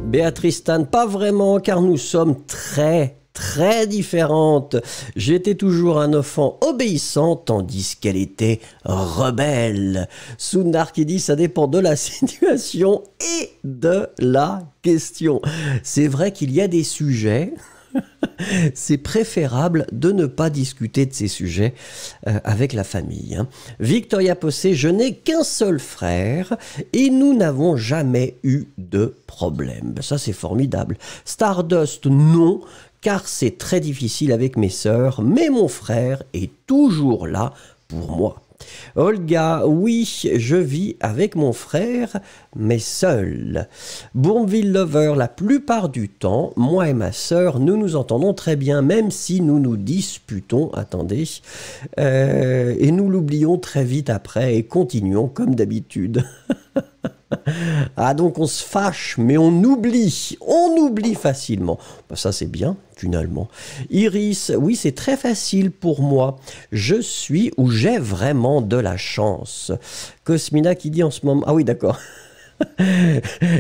Béatrice Tan, pas vraiment, car nous sommes très très différente. J'étais toujours un enfant obéissant, tandis qu'elle était rebelle. Sundar qui dit ça dépend de la situation et de la question. C'est vrai qu'il y a des sujets c'est préférable de ne pas discuter de ces sujets euh, avec la famille. Hein. Victoria Possé, je n'ai qu'un seul frère et nous n'avons jamais eu de problème. Ben, ça, c'est formidable. Stardust, non car c'est très difficile avec mes sœurs, mais mon frère est toujours là pour moi. Olga, oui, je vis avec mon frère, mais seul. Bourneville Lover, la plupart du temps, moi et ma sœur, nous nous entendons très bien, même si nous nous disputons, attendez, euh, et nous l'oublions très vite après et continuons comme d'habitude. ah donc on se fâche, mais on oublie, on oublie facilement. Bah, ça c'est bien finalement. Iris, oui c'est très facile pour moi. Je suis ou j'ai vraiment de la chance. Cosmina qui dit en ce moment... Ah oui d'accord.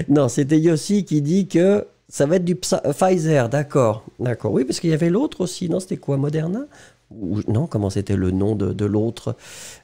non c'était Yossi qui dit que ça va être du Pfizer, d'accord. D'accord, oui parce qu'il y avait l'autre aussi, non c'était quoi Moderna non, comment c'était le nom de, l'autre,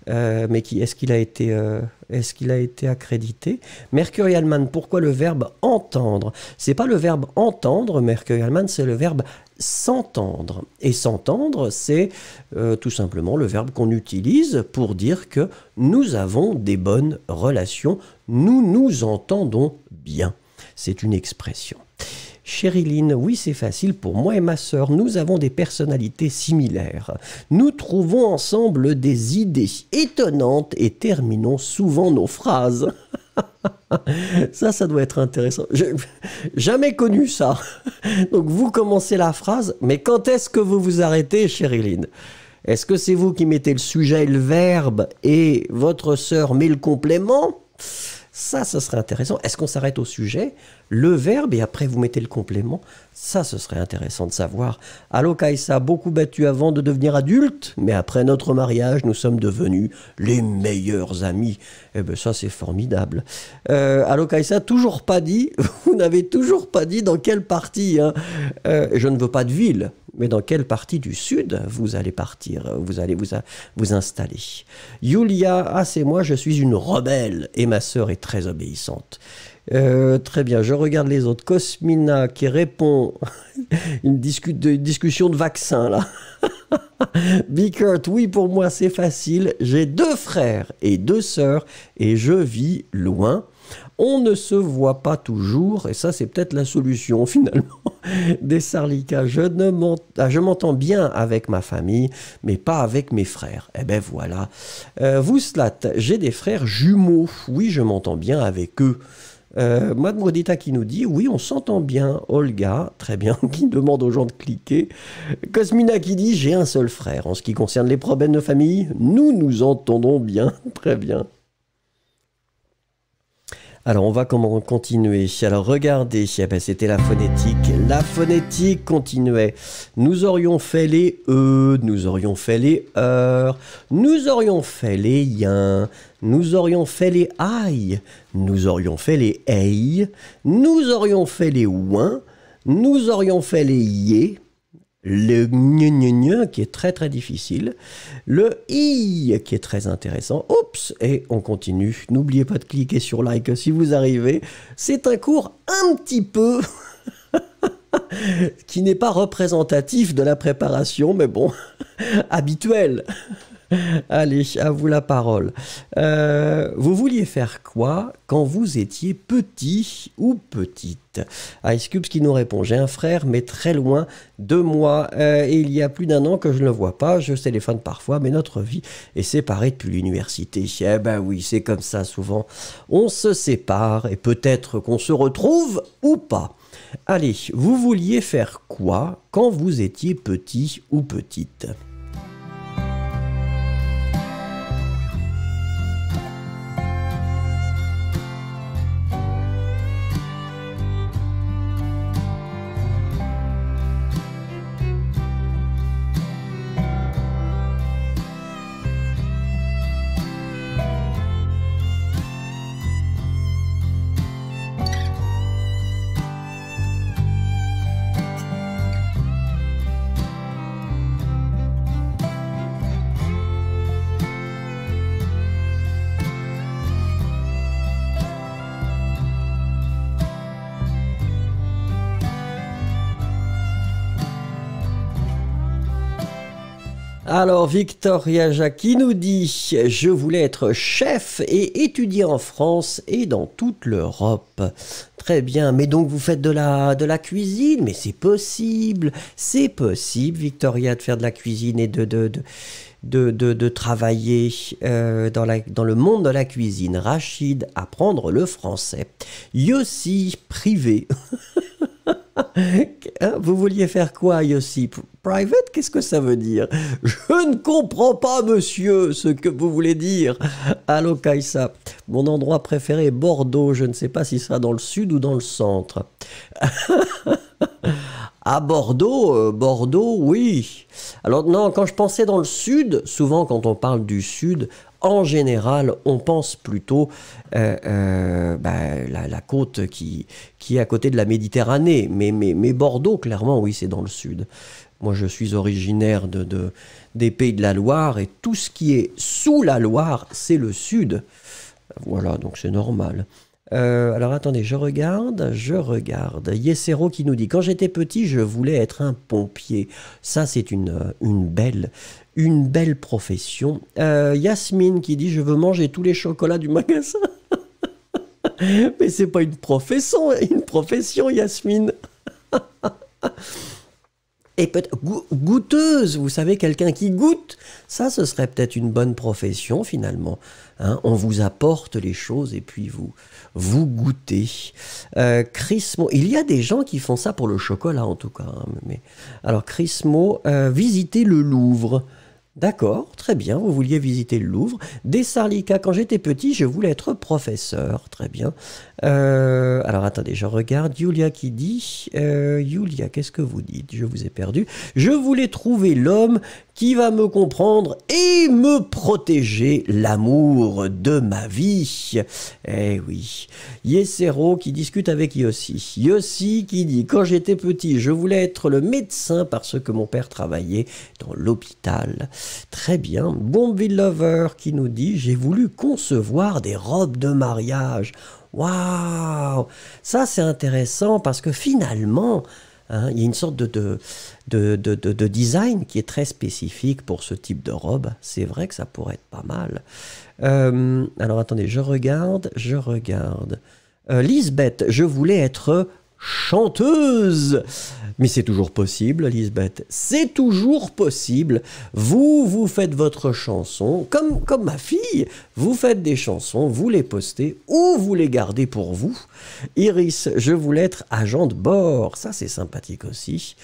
euh, mais qui, est-ce qu'il a, été, euh, est-ce qu'il a été accrédité Mercurialman, pourquoi le verbe entendre C'est pas le verbe entendre, Mercurialman, c'est le verbe s'entendre. Et s'entendre, c'est euh, tout simplement le verbe qu'on utilise pour dire que nous avons des bonnes relations, nous nous entendons bien. C'est une expression. Chériline, oui c'est facile pour moi et ma sœur, nous avons des personnalités similaires. Nous trouvons ensemble des idées étonnantes et terminons souvent nos phrases. ça, ça doit être intéressant. jamais connu ça. Donc vous commencez la phrase, mais quand est-ce que vous vous arrêtez, Chériline Est-ce que c'est vous qui mettez le sujet et le verbe et votre sœur met le complément ça, ça serait intéressant. Est-ce qu'on s'arrête au sujet le verbe et après vous mettez le complément. Ça, ce serait intéressant de savoir. Alokaïsa a beaucoup battu avant de devenir adulte, mais après notre mariage, nous sommes devenus les meilleurs amis. Eh bien, ça, c'est formidable. Euh, Allo toujours pas dit, vous n'avez toujours pas dit dans quelle partie. Hein. Euh, je ne veux pas de ville, mais dans quelle partie du sud vous allez partir, vous allez vous, vous installer. Yulia, ah, c'est moi, je suis une rebelle et ma sœur est très obéissante. Euh, très bien, je regarde les autres. Cosmina qui répond une, de, discussion de vaccin là. Bickert, oui, pour moi c'est facile. J'ai deux frères et deux sœurs et je vis loin. On ne se voit pas toujours, et ça c'est peut-être la solution finalement. Des Sarlicas, je, ne ah, je m'entends bien avec ma famille, mais pas avec mes frères. Eh ben voilà. Euh, vous, Slat, j'ai des frères jumeaux. Oui, je m'entends bien avec eux. Euh, qui nous dit Oui, on s'entend bien. Olga, très bien, qui demande aux gens de cliquer. Cosmina qui dit J'ai un seul frère. En ce qui concerne les problèmes de famille, nous nous entendons bien. Très bien. Alors, on va comment continuer Alors, regardez, eh ben, c'était la phonétique. La phonétique continuait. Nous aurions fait les E, nous aurions fait les heures, nous aurions fait les yens, nous aurions fait les aïe, nous aurions fait les ei, nous aurions fait les ouin, nous aurions fait les yé, le gn qui est très très difficile, le i qui est très intéressant. Oups Et on continue. N'oubliez pas de cliquer sur like si vous arrivez. C'est un cours un petit peu qui n'est pas représentatif de la préparation, mais bon, habituel. Allez, à vous la parole. Euh, vous vouliez faire quoi quand vous étiez petit ou petite Ice Cube qui nous répond J'ai un frère, mais très loin de moi. Euh, et il y a plus d'un an que je ne le vois pas. Je téléphone parfois, mais notre vie est séparée depuis l'université. Eh ben oui, c'est comme ça souvent. On se sépare et peut-être qu'on se retrouve ou pas. Allez, vous vouliez faire quoi quand vous étiez petit ou petite Victoria Jacqui nous dit Je voulais être chef et étudier en France et dans toute l'Europe. Très bien, mais donc vous faites de la, de la cuisine, mais c'est possible, c'est possible, Victoria, de faire de la cuisine et de, de, de travailler euh, dans, la, dans, le monde de la cuisine. Rachid, apprendre le français. Yossi, privé. Hein, vous vouliez faire quoi, Yossi private, qu'est-ce que ça veut dire Je ne comprends pas, monsieur, ce que vous voulez dire. Allô, Kaïsa, mon endroit préféré Bordeaux. Je ne sais pas si ça sera dans le sud ou dans le centre. à Bordeaux, euh, Bordeaux, oui. Alors non, quand je pensais dans le sud, souvent quand on parle du sud, en général, on pense plutôt euh, euh, bah, la, côte qui, qui est à côté de la Méditerranée. mais, mais Bordeaux, clairement, oui, c'est dans le sud. Moi, je suis originaire de, des pays de la Loire et tout ce qui est sous la Loire, c'est le sud. Voilà, donc c'est normal. Euh, alors attendez, je regarde, je regarde. Yesero qui nous dit Quand j'étais petit, je voulais être un pompier. Ça, c'est une, euh, une, belle, une belle profession. Euh, Yasmine qui dit Je veux manger tous les chocolats du magasin. Mais c'est pas une profession, une profession, Yasmine. et peut être goûteuse, vous savez, quelqu'un qui goûte, ça ce serait peut-être une bonne profession finalement. Hein. on vous apporte les choses et puis vous vous goûtez. Euh, il y a des gens qui font ça pour le chocolat en tout cas. Hein, mais alors Chrismo, euh, visitez le Louvre. D'accord, très bien, vous vouliez visiter le Louvre. Des Sarlika, quand j'étais petit, je voulais être professeur. Très bien. Euh, alors attendez, je regarde. Julia qui dit euh, Julia, qu'est-ce que vous dites Je vous ai perdu. Je voulais trouver l'homme qui va me comprendre et me protéger l'amour de ma vie. Eh oui, Yesero qui discute avec Yossi. Yossi qui dit Quand j'étais petit, je voulais être le médecin parce que mon père travaillait dans l'hôpital. Très bien. Bombville Lover qui nous dit J'ai voulu concevoir des robes de mariage. Waouh Ça c'est intéressant parce que finalement, Hein. Il y a une sorte de de, design qui est très spécifique pour ce type de robe. C'est vrai que ça pourrait être pas mal. Euh, alors attendez, je regarde, je regarde. Euh, Lisbeth, je voulais être chanteuse. Mais c'est toujours possible, Lisbeth. C'est toujours possible. Vous, vous faites votre chanson, comme, comme ma fille. Vous faites des chansons, vous les postez ou vous les gardez pour vous. Iris, je voulais être agent de bord. Ça, c'est sympathique aussi.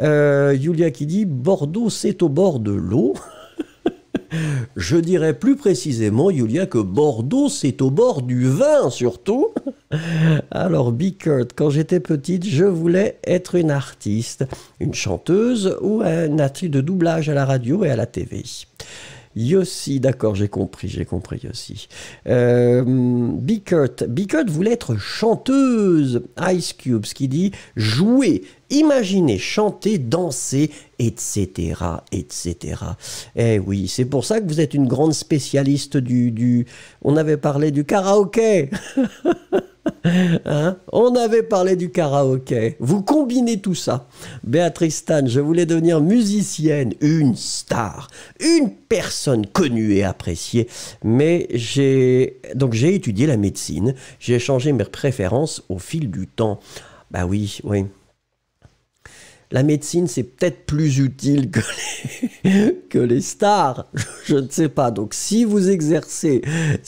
Euh, Julia qui dit Bordeaux, c'est au bord de l'eau. Je dirais plus précisément, Julia, que Bordeaux, c'est au bord du vin surtout. Alors, Bickert, quand j'étais petite, je voulais être une artiste, une chanteuse ou un actrice de doublage à la radio et à la télé. Yossi, d'accord, j'ai compris, j'ai compris Yossi. Euh, Bickert, voulait être chanteuse. Ice Cube, ce qui dit jouer, imaginer, chanter, danser, etc., etc. Eh oui, c'est pour ça que vous êtes une grande spécialiste du... du... On avait parlé du karaoké Hein? On avait parlé du karaoké. Vous combinez tout ça. Béatrice Tan, je voulais devenir musicienne, une star, une personne connue et appréciée. Mais j'ai donc j'ai étudié la médecine. J'ai changé mes préférences au fil du temps. Bah oui, oui la médecine, c'est peut-être plus utile que les, stars. Je, ne sais pas. Donc, si vous exercez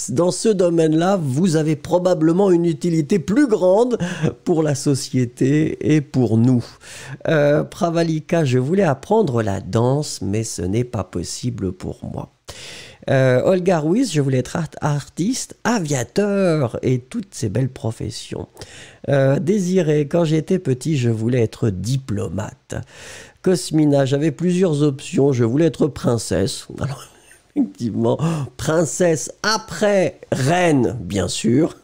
dans ce domaine-là, vous avez probablement une utilité plus grande pour la société et pour nous. Euh, Pravalika, je voulais apprendre la danse, mais ce n'est pas possible pour moi. Euh, Olga Ruiz, je voulais être artiste, aviateur et toutes ces belles professions. Euh, Désiré, quand j'étais petit, je voulais être diplomate. Cosmina, j'avais plusieurs options, je voulais être princesse. Alors, effectivement, princesse après reine, bien sûr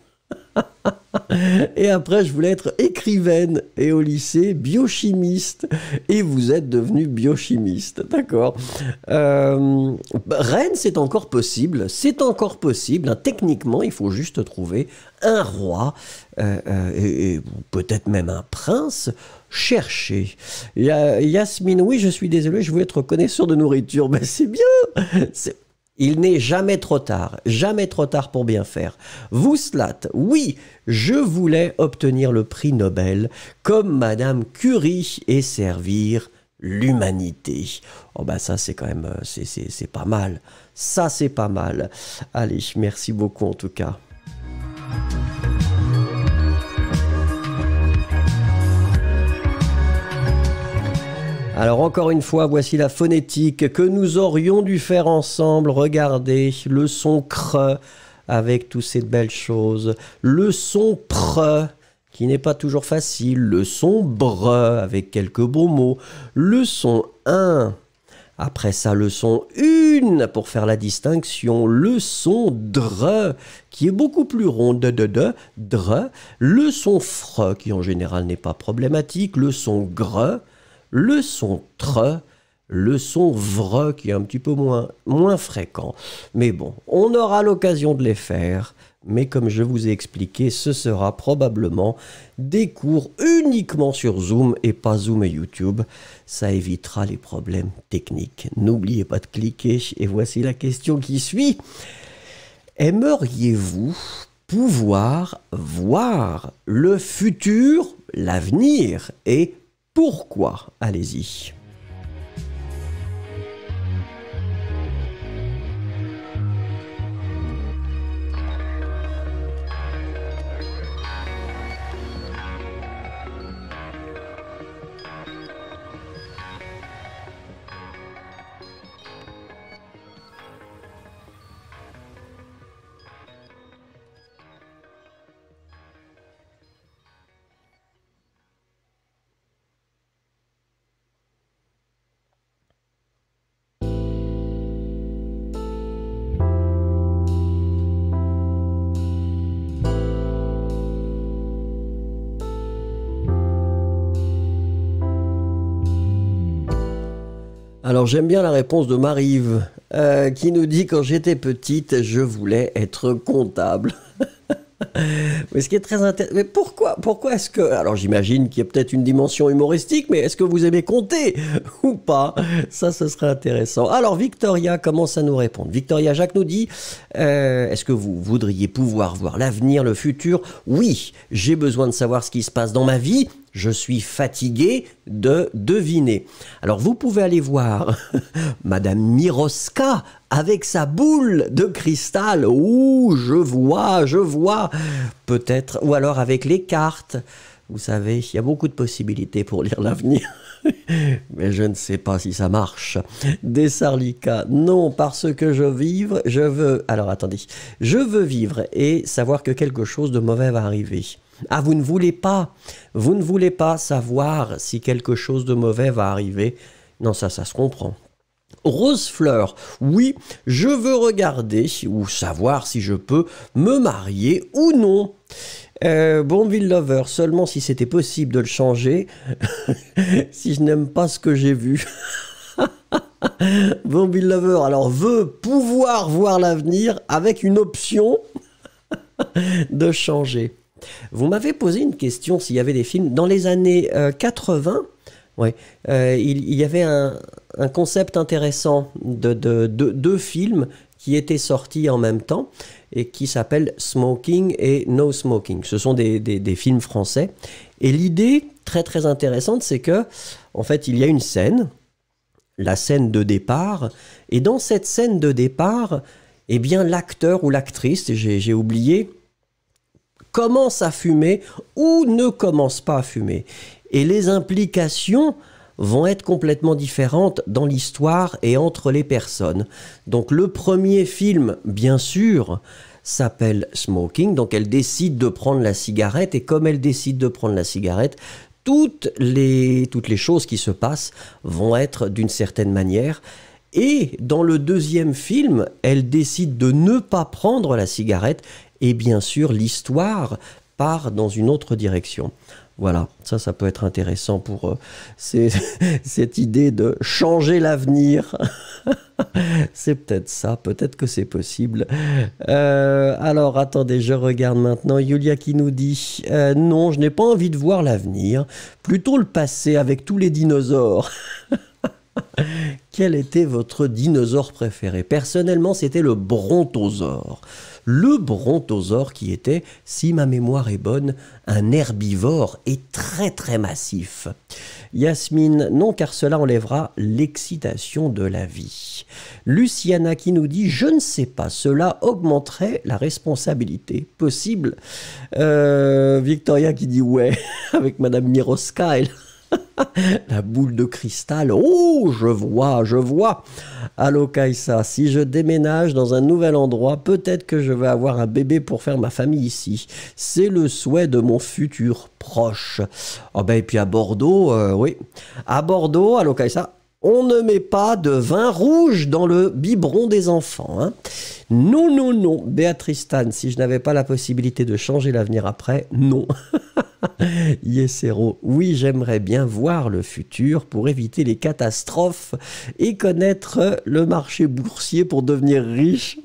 et après, je voulais être écrivaine et au lycée, biochimiste. Et vous êtes devenu biochimiste, d'accord euh, Rennes, c'est encore possible. C'est encore possible. Hein, techniquement, il faut juste trouver un roi euh, euh, et, peut-être même un prince chercher. Yasmine, oui, je suis désolé, je voulais être connaisseur de nourriture. mais c'est bien. Il n'est jamais trop tard, jamais trop tard pour bien faire. Vous Slat, oui, je voulais obtenir le prix Nobel comme Madame Curie et servir l'humanité. Oh bah ben ça c'est quand même, euh, c'est pas mal. Ça c'est pas mal. Allez, merci beaucoup en tout cas. Alors encore une fois, voici la phonétique que nous aurions dû faire ensemble. Regardez, le son creux avec toutes ces belles choses. Le son pr » qui n'est pas toujours facile. Le son br » avec quelques beaux mots. Le son un ». Après ça, le son une pour faire la distinction, le son dr » qui est beaucoup plus rond, de de de le son fre qui en général n'est pas problématique, le son gr » le son tre, le son vre qui est un petit peu moins, moins fréquent. Mais bon, on aura l'occasion de les faire. Mais comme je vous ai expliqué, ce sera probablement des cours uniquement sur Zoom et pas Zoom et YouTube. Ça évitera les problèmes techniques. N'oubliez pas de cliquer et voici la question qui suit. Aimeriez-vous pouvoir voir le futur, l'avenir et pourquoi Allez-y. j'aime bien la réponse de Marive, euh, qui nous dit quand j'étais petite, je voulais être comptable. mais ce qui est très mais pourquoi, pourquoi est-ce que, alors j'imagine qu'il y a peut-être une dimension humoristique, mais est-ce que vous aimez compter ou pas Ça, ce serait intéressant. Alors Victoria commence à nous répondre. Victoria Jacques nous dit, euh, est-ce que vous voudriez pouvoir voir l'avenir, le futur Oui, j'ai besoin de savoir ce qui se passe dans ma vie je suis fatigué de deviner. Alors vous pouvez aller voir Madame Miroska avec sa boule de cristal. Ouh, je vois, je vois. Peut-être, ou alors avec les cartes. Vous savez, il y a beaucoup de possibilités pour lire l'avenir. Mais je ne sais pas si ça marche. Des sarlicas, non, parce que je vivre, je veux. Alors attendez, je veux vivre et savoir que quelque chose de mauvais va arriver. Ah, vous ne voulez pas, vous ne voulez pas savoir si quelque chose de mauvais va arriver. Non, ça, ça se comprend. Rosefleur, oui, je veux regarder ou savoir si je peux me marier ou non. Euh, Bonville Lover, seulement si c'était possible de le changer, si je n'aime pas ce que j'ai vu. Bonville Lover, alors veut pouvoir voir l'avenir avec une option de changer. Vous m'avez posé une question s'il y avait des films. Dans les années 80, euh, euh, il, y avait un, concept intéressant de, deux films qui étaient sortis en même temps et qui s'appellent Smoking et No Smoking. Ce sont des, films français. Et l'idée très très intéressante, c'est que en fait il y a une scène, la scène de départ, et dans cette scène de départ, eh bien l'acteur ou l'actrice, j'ai oublié, commence à fumer ou ne commence pas à fumer. Et les implications vont être complètement différentes dans l'histoire et entre les personnes. Donc le premier film, bien sûr, s'appelle Smoking, donc elle décide de prendre la cigarette, et comme elle décide de prendre la cigarette, toutes les, toutes les choses qui se passent vont être d'une certaine manière. Et dans le deuxième film, elle décide de ne pas prendre la cigarette et bien sûr l'histoire part dans une autre direction. Voilà, ça, ça peut être intéressant pour euh, cette idée de changer l'avenir. c'est peut-être ça, peut-être que c'est possible. Euh, alors, attendez, je regarde maintenant. Yulia qui nous dit euh, Non, je n'ai pas envie de voir l'avenir, plutôt le passé avec tous les dinosaures. Quel était votre dinosaure préféré Personnellement, c'était le brontosaure le brontosaure qui était, si ma mémoire est bonne, un herbivore et très très massif. Yasmine, non car cela enlèvera l'excitation de la vie. Luciana qui nous dit, je ne sais pas, cela augmenterait la responsabilité possible. Euh, Victoria qui dit ouais, avec Madame Miroska, la boule de cristal. Oh, je vois, je vois. Allo Kaïsa, si je déménage dans un nouvel endroit, peut-être que je vais avoir un bébé pour faire ma famille ici. C'est le souhait de mon futur proche. Oh ben, et puis à Bordeaux, euh, oui. À Bordeaux, Allo Kaïsa, on ne met pas de vin rouge dans le biberon des enfants. Hein. Non, non, non. Béatrice Tan, si je n'avais pas la possibilité de changer l'avenir après, non. Yesero, oui, j'aimerais bien voir le futur pour éviter les catastrophes et connaître le marché boursier pour devenir riche.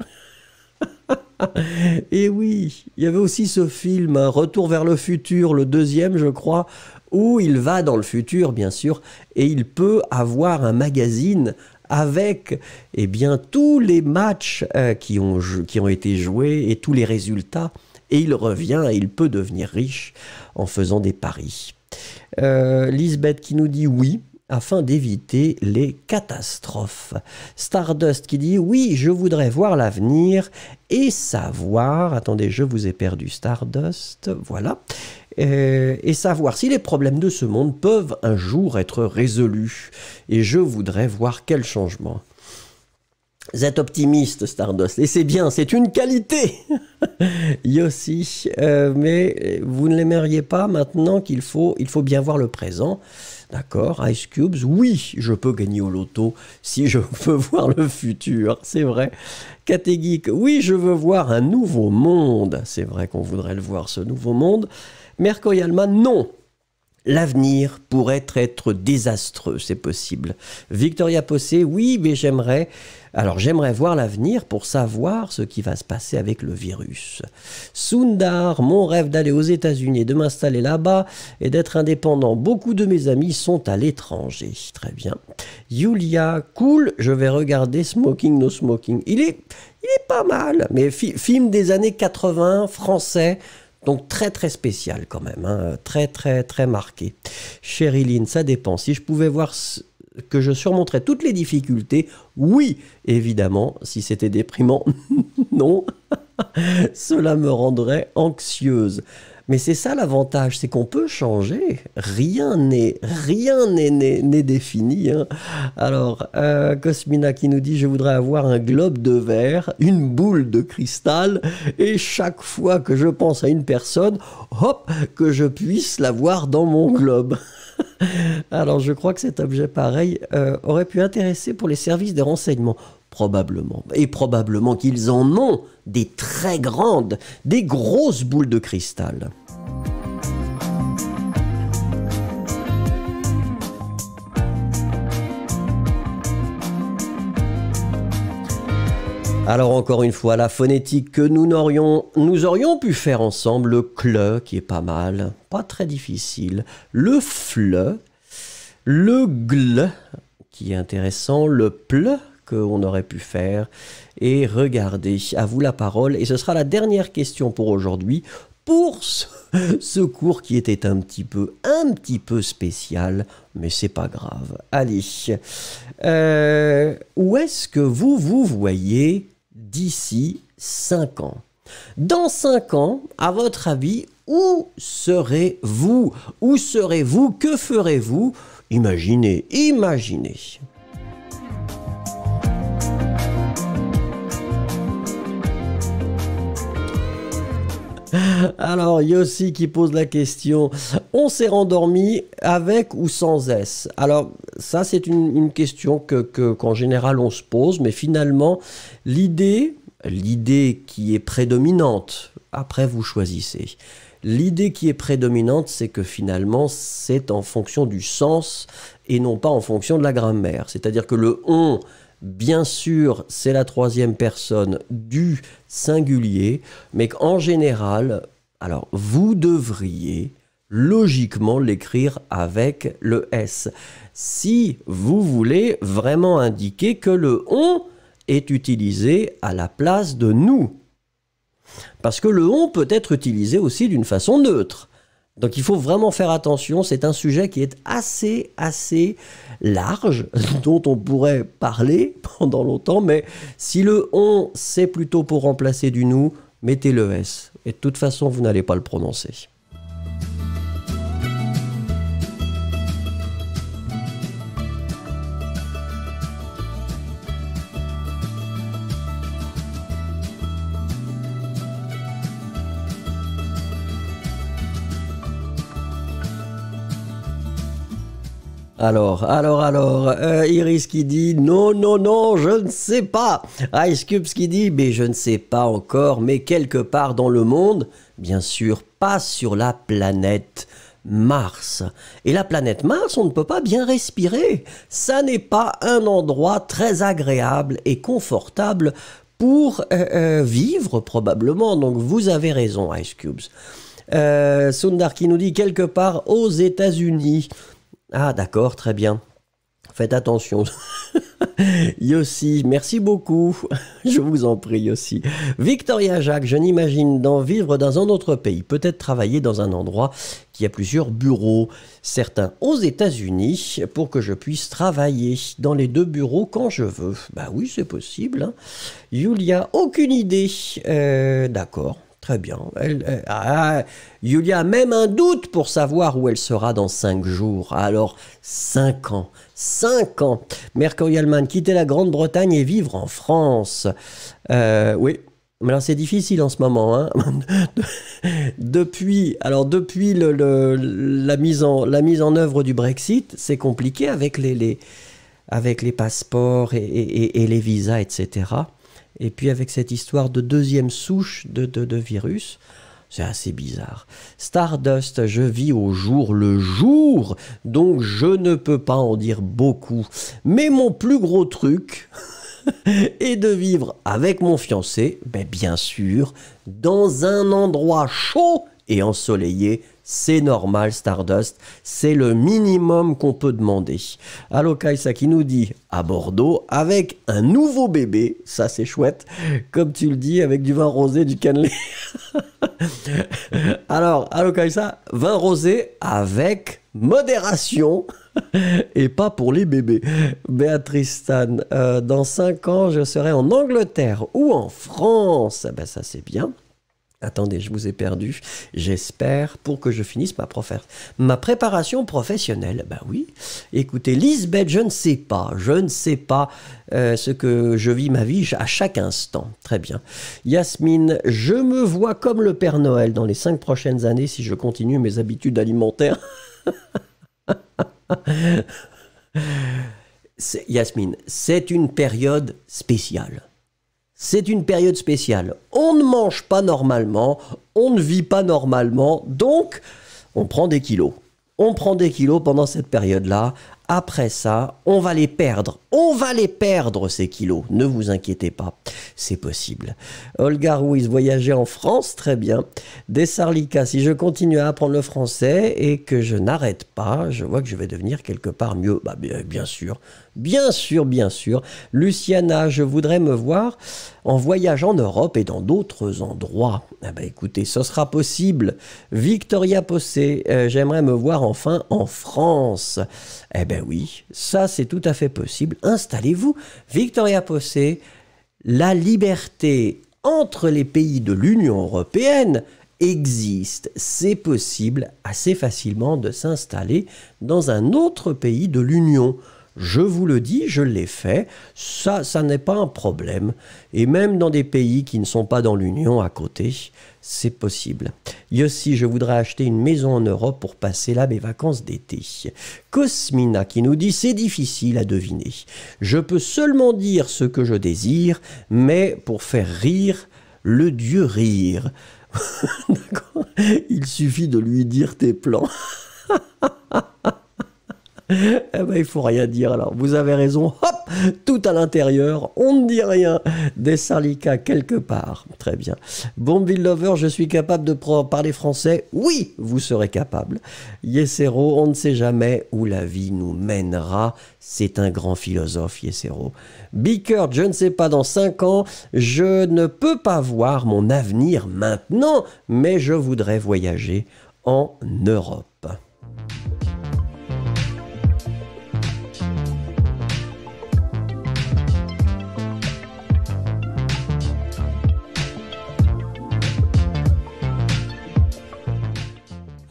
et oui, il y avait aussi ce film, hein, Retour vers le futur, le deuxième, je crois, où il va dans le futur, bien sûr, et il peut avoir un magazine avec eh bien, tous les matchs euh, qui, ont, été joués et tous les résultats. Et il revient et il peut devenir riche en faisant des paris. Euh, Lisbeth qui nous dit oui, afin d'éviter les catastrophes. Stardust qui dit oui, je voudrais voir l'avenir et savoir, attendez, je vous ai perdu Stardust, voilà, euh, et savoir si les problèmes de ce monde peuvent un jour être résolus. Et je voudrais voir quel changement. Vous êtes optimiste, Stardust, et c'est bien, c'est une qualité Yossi, euh, mais vous ne l'aimeriez pas maintenant qu'il faut, il faut bien voir le présent D'accord Ice Cubes, oui, je peux gagner au loto si je veux voir le futur, c'est vrai. Catégique, oui, je veux voir un nouveau monde, c'est vrai qu'on voudrait le voir ce nouveau monde. Mercurialman, non, l'avenir pourrait être désastreux, c'est possible. Victoria Possé, oui, mais j'aimerais... Alors j'aimerais voir l'avenir pour savoir ce qui va se passer avec le virus. Sundar, mon rêve d'aller aux États-Unis et de m'installer là-bas et d'être indépendant. Beaucoup de mes amis sont à l'étranger. Très bien. Yulia, cool, je vais regarder Smoking No Smoking. Il est, il est pas mal, mais film des années 80, français. Donc très très spécial quand même, hein. très très très marqué. Chérie Lynn, ça dépend. Si je pouvais voir que je surmonterais toutes les difficultés, oui, évidemment. Si c'était déprimant, non. Cela me rendrait anxieuse. Mais c'est ça l'avantage, c'est qu'on peut changer. Rien n'est, rien n'est, défini. Hein. Alors, euh, Cosmina qui nous dit, je voudrais avoir un globe de verre, une boule de cristal, et chaque fois que je pense à une personne, hop, que je puisse la voir dans mon globe. Alors je crois que cet objet pareil euh, aurait pu intéresser pour les services de renseignement. Probablement. Et probablement qu'ils en ont des très grandes, des grosses boules de cristal. Alors encore une fois, la phonétique que nous aurions pu faire ensemble, le cl » qui est pas mal, pas très difficile, le fle, le gl » qui est intéressant, le ple qu'on aurait pu faire. Et regardez, à vous la parole. Et ce sera la dernière question pour aujourd'hui pour ce, cours qui était un petit peu, un petit peu spécial, mais c'est pas grave. Allez, euh, où est-ce que vous vous voyez d'ici 5 ans Dans 5 ans, à votre avis, où serez-vous Où serez-vous Que ferez-vous Imaginez, imaginez. Alors, Yossi qui pose la question on s'est rendormi avec ou sans S Alors, ça, c'est une, question que, qu'en général on se pose, mais finalement, l'idée, l'idée qui est prédominante, après vous choisissez. L'idée qui est prédominante, c'est que finalement, c'est en fonction du sens et non pas en fonction de la grammaire. C'est-à-dire que le on Bien sûr, c'est la troisième personne du singulier, mais qu'en général, alors vous devriez logiquement l'écrire avec le S. Si vous voulez vraiment indiquer que le on est utilisé à la place de nous. Parce que le on peut être utilisé aussi d'une façon neutre. Donc il faut vraiment faire attention, c'est un sujet qui est assez, assez large, dont on pourrait parler pendant longtemps, mais si le on, c'est plutôt pour remplacer du nous, mettez le S. Et de toute façon, vous n'allez pas le prononcer. Alors, alors, alors, euh, Iris qui dit non, non, non, je ne sais pas. Ice Cubes qui dit mais je ne sais pas encore, mais quelque part dans le monde, bien sûr, pas sur la planète. Mars. Et la planète Mars, on ne peut pas bien respirer. Ça n'est pas un endroit très agréable et confortable pour euh, euh, vivre probablement. Donc vous avez raison, Ice Cubes. Sundar qui nous dit quelque part aux États-Unis. Ah d'accord, très bien. Faites attention. Yossi, merci beaucoup. Je vous en prie, Yossi. Victoria Jacques, je n'imagine d'en vivre dans un autre pays, peut-être travailler dans un endroit qui a plusieurs bureaux, certains aux États-Unis, pour que je puisse travailler dans les deux bureaux quand je veux. Bah oui, c'est possible. Julia, hein. aucune idée. Euh, d'accord. Très bien. il ah, y a même un doute pour savoir où elle sera dans cinq jours. Alors, cinq ans. Cinq ans. Mercurialman, quitter la Grande-Bretagne et vivre en France. Euh, oui. Mais alors c'est difficile en ce moment. Hein. depuis alors depuis la, mise en, la mise en œuvre du Brexit, c'est compliqué avec les, avec les passeports et les visas, etc. Et puis avec cette histoire de deuxième souche de, de, virus, c'est assez bizarre. Stardust, je vis au jour le jour, donc je ne peux pas en dire beaucoup. Mais mon plus gros truc est de vivre avec mon fiancé, bien sûr, dans un endroit chaud et ensoleillé c'est normal, Stardust. C'est le minimum qu'on peut demander. Alokaisa qui nous dit à Bordeaux avec un nouveau bébé. Ça, c'est chouette. Comme tu le dis, avec du vin rosé, du cannelé. Alors, Alokaisa, vin rosé avec modération et pas pour les bébés. Béatrice Stan, euh, dans 5 ans, je serai en Angleterre ou en France. Eh ben, ça, c'est bien. Attendez, je vous ai perdu. J'espère pour que je finisse ma, préparation professionnelle. Ben oui. Écoutez, Lisbeth, je ne sais pas. Je ne sais pas euh, ce que je vis ma vie à chaque instant. Très bien. Yasmine, je me vois comme le Père Noël dans les cinq prochaines années si je continue mes habitudes alimentaires. Yasmine, c'est une période spéciale c'est une période spéciale. On ne mange pas normalement, on ne vit pas normalement, donc on prend des kilos. On prend des kilos pendant cette période-là. Après ça, on va les perdre. On va les perdre, ces kilos. Ne vous inquiétez pas, c'est possible. Olga Ruiz voyager en France, très bien. Des Sarlikas, si je continue à apprendre le français et que je n'arrête pas, je vois que je vais devenir quelque part mieux. Bah, bien sûr, Bien sûr, bien sûr. Luciana, je voudrais me voir en voyage en Europe et dans d'autres endroits. Ah bah, écoutez, ce sera possible. Victoria Possé, euh, j'aimerais me voir enfin en France. Eh ben oui, ça c'est tout à fait possible. Installez-vous. Victoria Possé, la liberté entre les pays de l'Union européenne existe. C'est possible assez facilement de s'installer dans un autre pays de l'Union je vous le dis, je l'ai fait, ça, ça n'est pas un problème. Et même dans des pays qui ne sont pas dans l'Union à côté, c'est possible. Yossi, je voudrais acheter une maison en Europe pour passer là mes vacances d'été. Cosmina qui nous dit c'est difficile à deviner. Je peux seulement dire ce que je désire, mais pour faire rire, le dieu rire. Il suffit de lui dire tes plans. eh ben, il faut rien dire. Alors, vous avez raison. Hop, tout à l'intérieur. On ne dit rien. Des syndicats quelque part. Très bien. Bombville Lover, je suis capable de parler français. Oui, vous serez capable. Yesero, on ne sait jamais où la vie nous mènera. C'est un grand philosophe, Yesero. Bickert, je ne sais pas dans 5 ans. Je ne peux pas voir mon avenir maintenant, mais je voudrais voyager en Europe.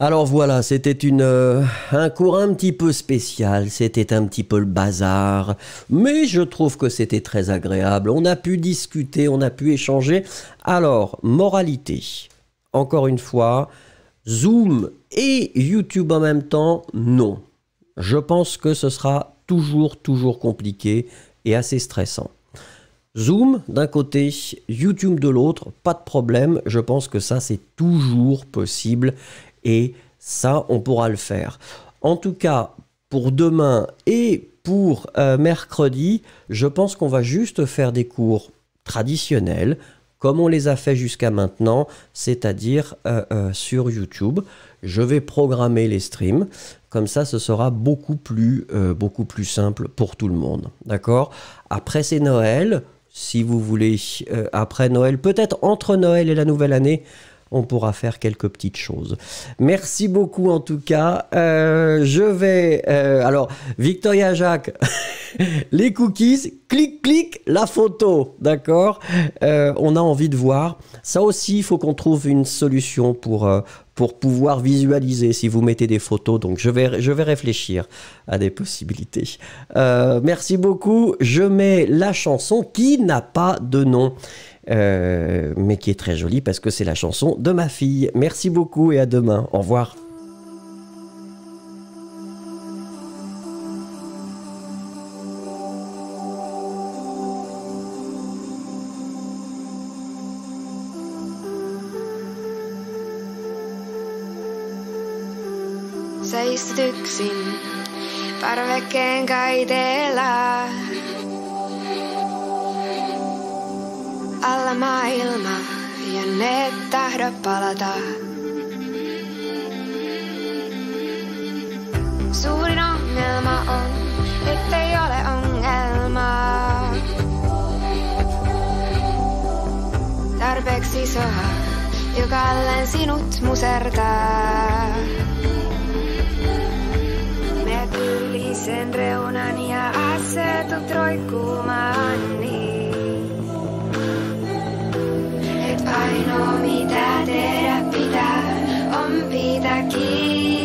Alors voilà, c'était une euh, un cours un petit peu spécial, c'était un petit peu le bazar, mais je trouve que c'était très agréable. On a pu discuter, on a pu échanger. Alors, moralité. Encore une fois, Zoom et YouTube en même temps, non. Je pense que ce sera toujours toujours compliqué et assez stressant. Zoom d'un côté, YouTube de l'autre, pas de problème, je pense que ça c'est toujours possible et ça, on pourra le faire. En tout cas, pour demain et pour euh, mercredi, je pense qu'on va juste faire des cours traditionnels, comme on les a fait jusqu'à maintenant, c'est-à-dire euh, euh, sur YouTube. Je vais programmer les streams, comme ça ce sera beaucoup plus, beaucoup plus simple pour tout le monde. D'accord Après c'est Noël, si vous voulez, après Noël, peut-être entre Noël et la nouvelle année, on pourra faire quelques petites choses. Merci beaucoup en tout cas. Euh, je vais... Euh, alors, Victoria Jacques, les cookies, clic, clic, la photo, d'accord euh, On a envie de voir. Ça aussi, il faut qu'on trouve une solution pour, pour pouvoir visualiser si vous mettez des photos. Donc je vais, je vais réfléchir à des possibilités. merci beaucoup. Je mets la chanson qui n'a pas de nom. Euh, mais qui est très jolie parce que c'est la chanson de ma fille. Merci beaucoup et à demain. Au revoir.
Ilma, ja ne tahdo palata. Suurin ongelma on, ettei ole ongelmaa. Tarpeeksi soha, joka alleen sinut musertaa. Mä sen reunan ja asetut roikkumaan niin. Ainomi tähtee pitä, on pitäkin.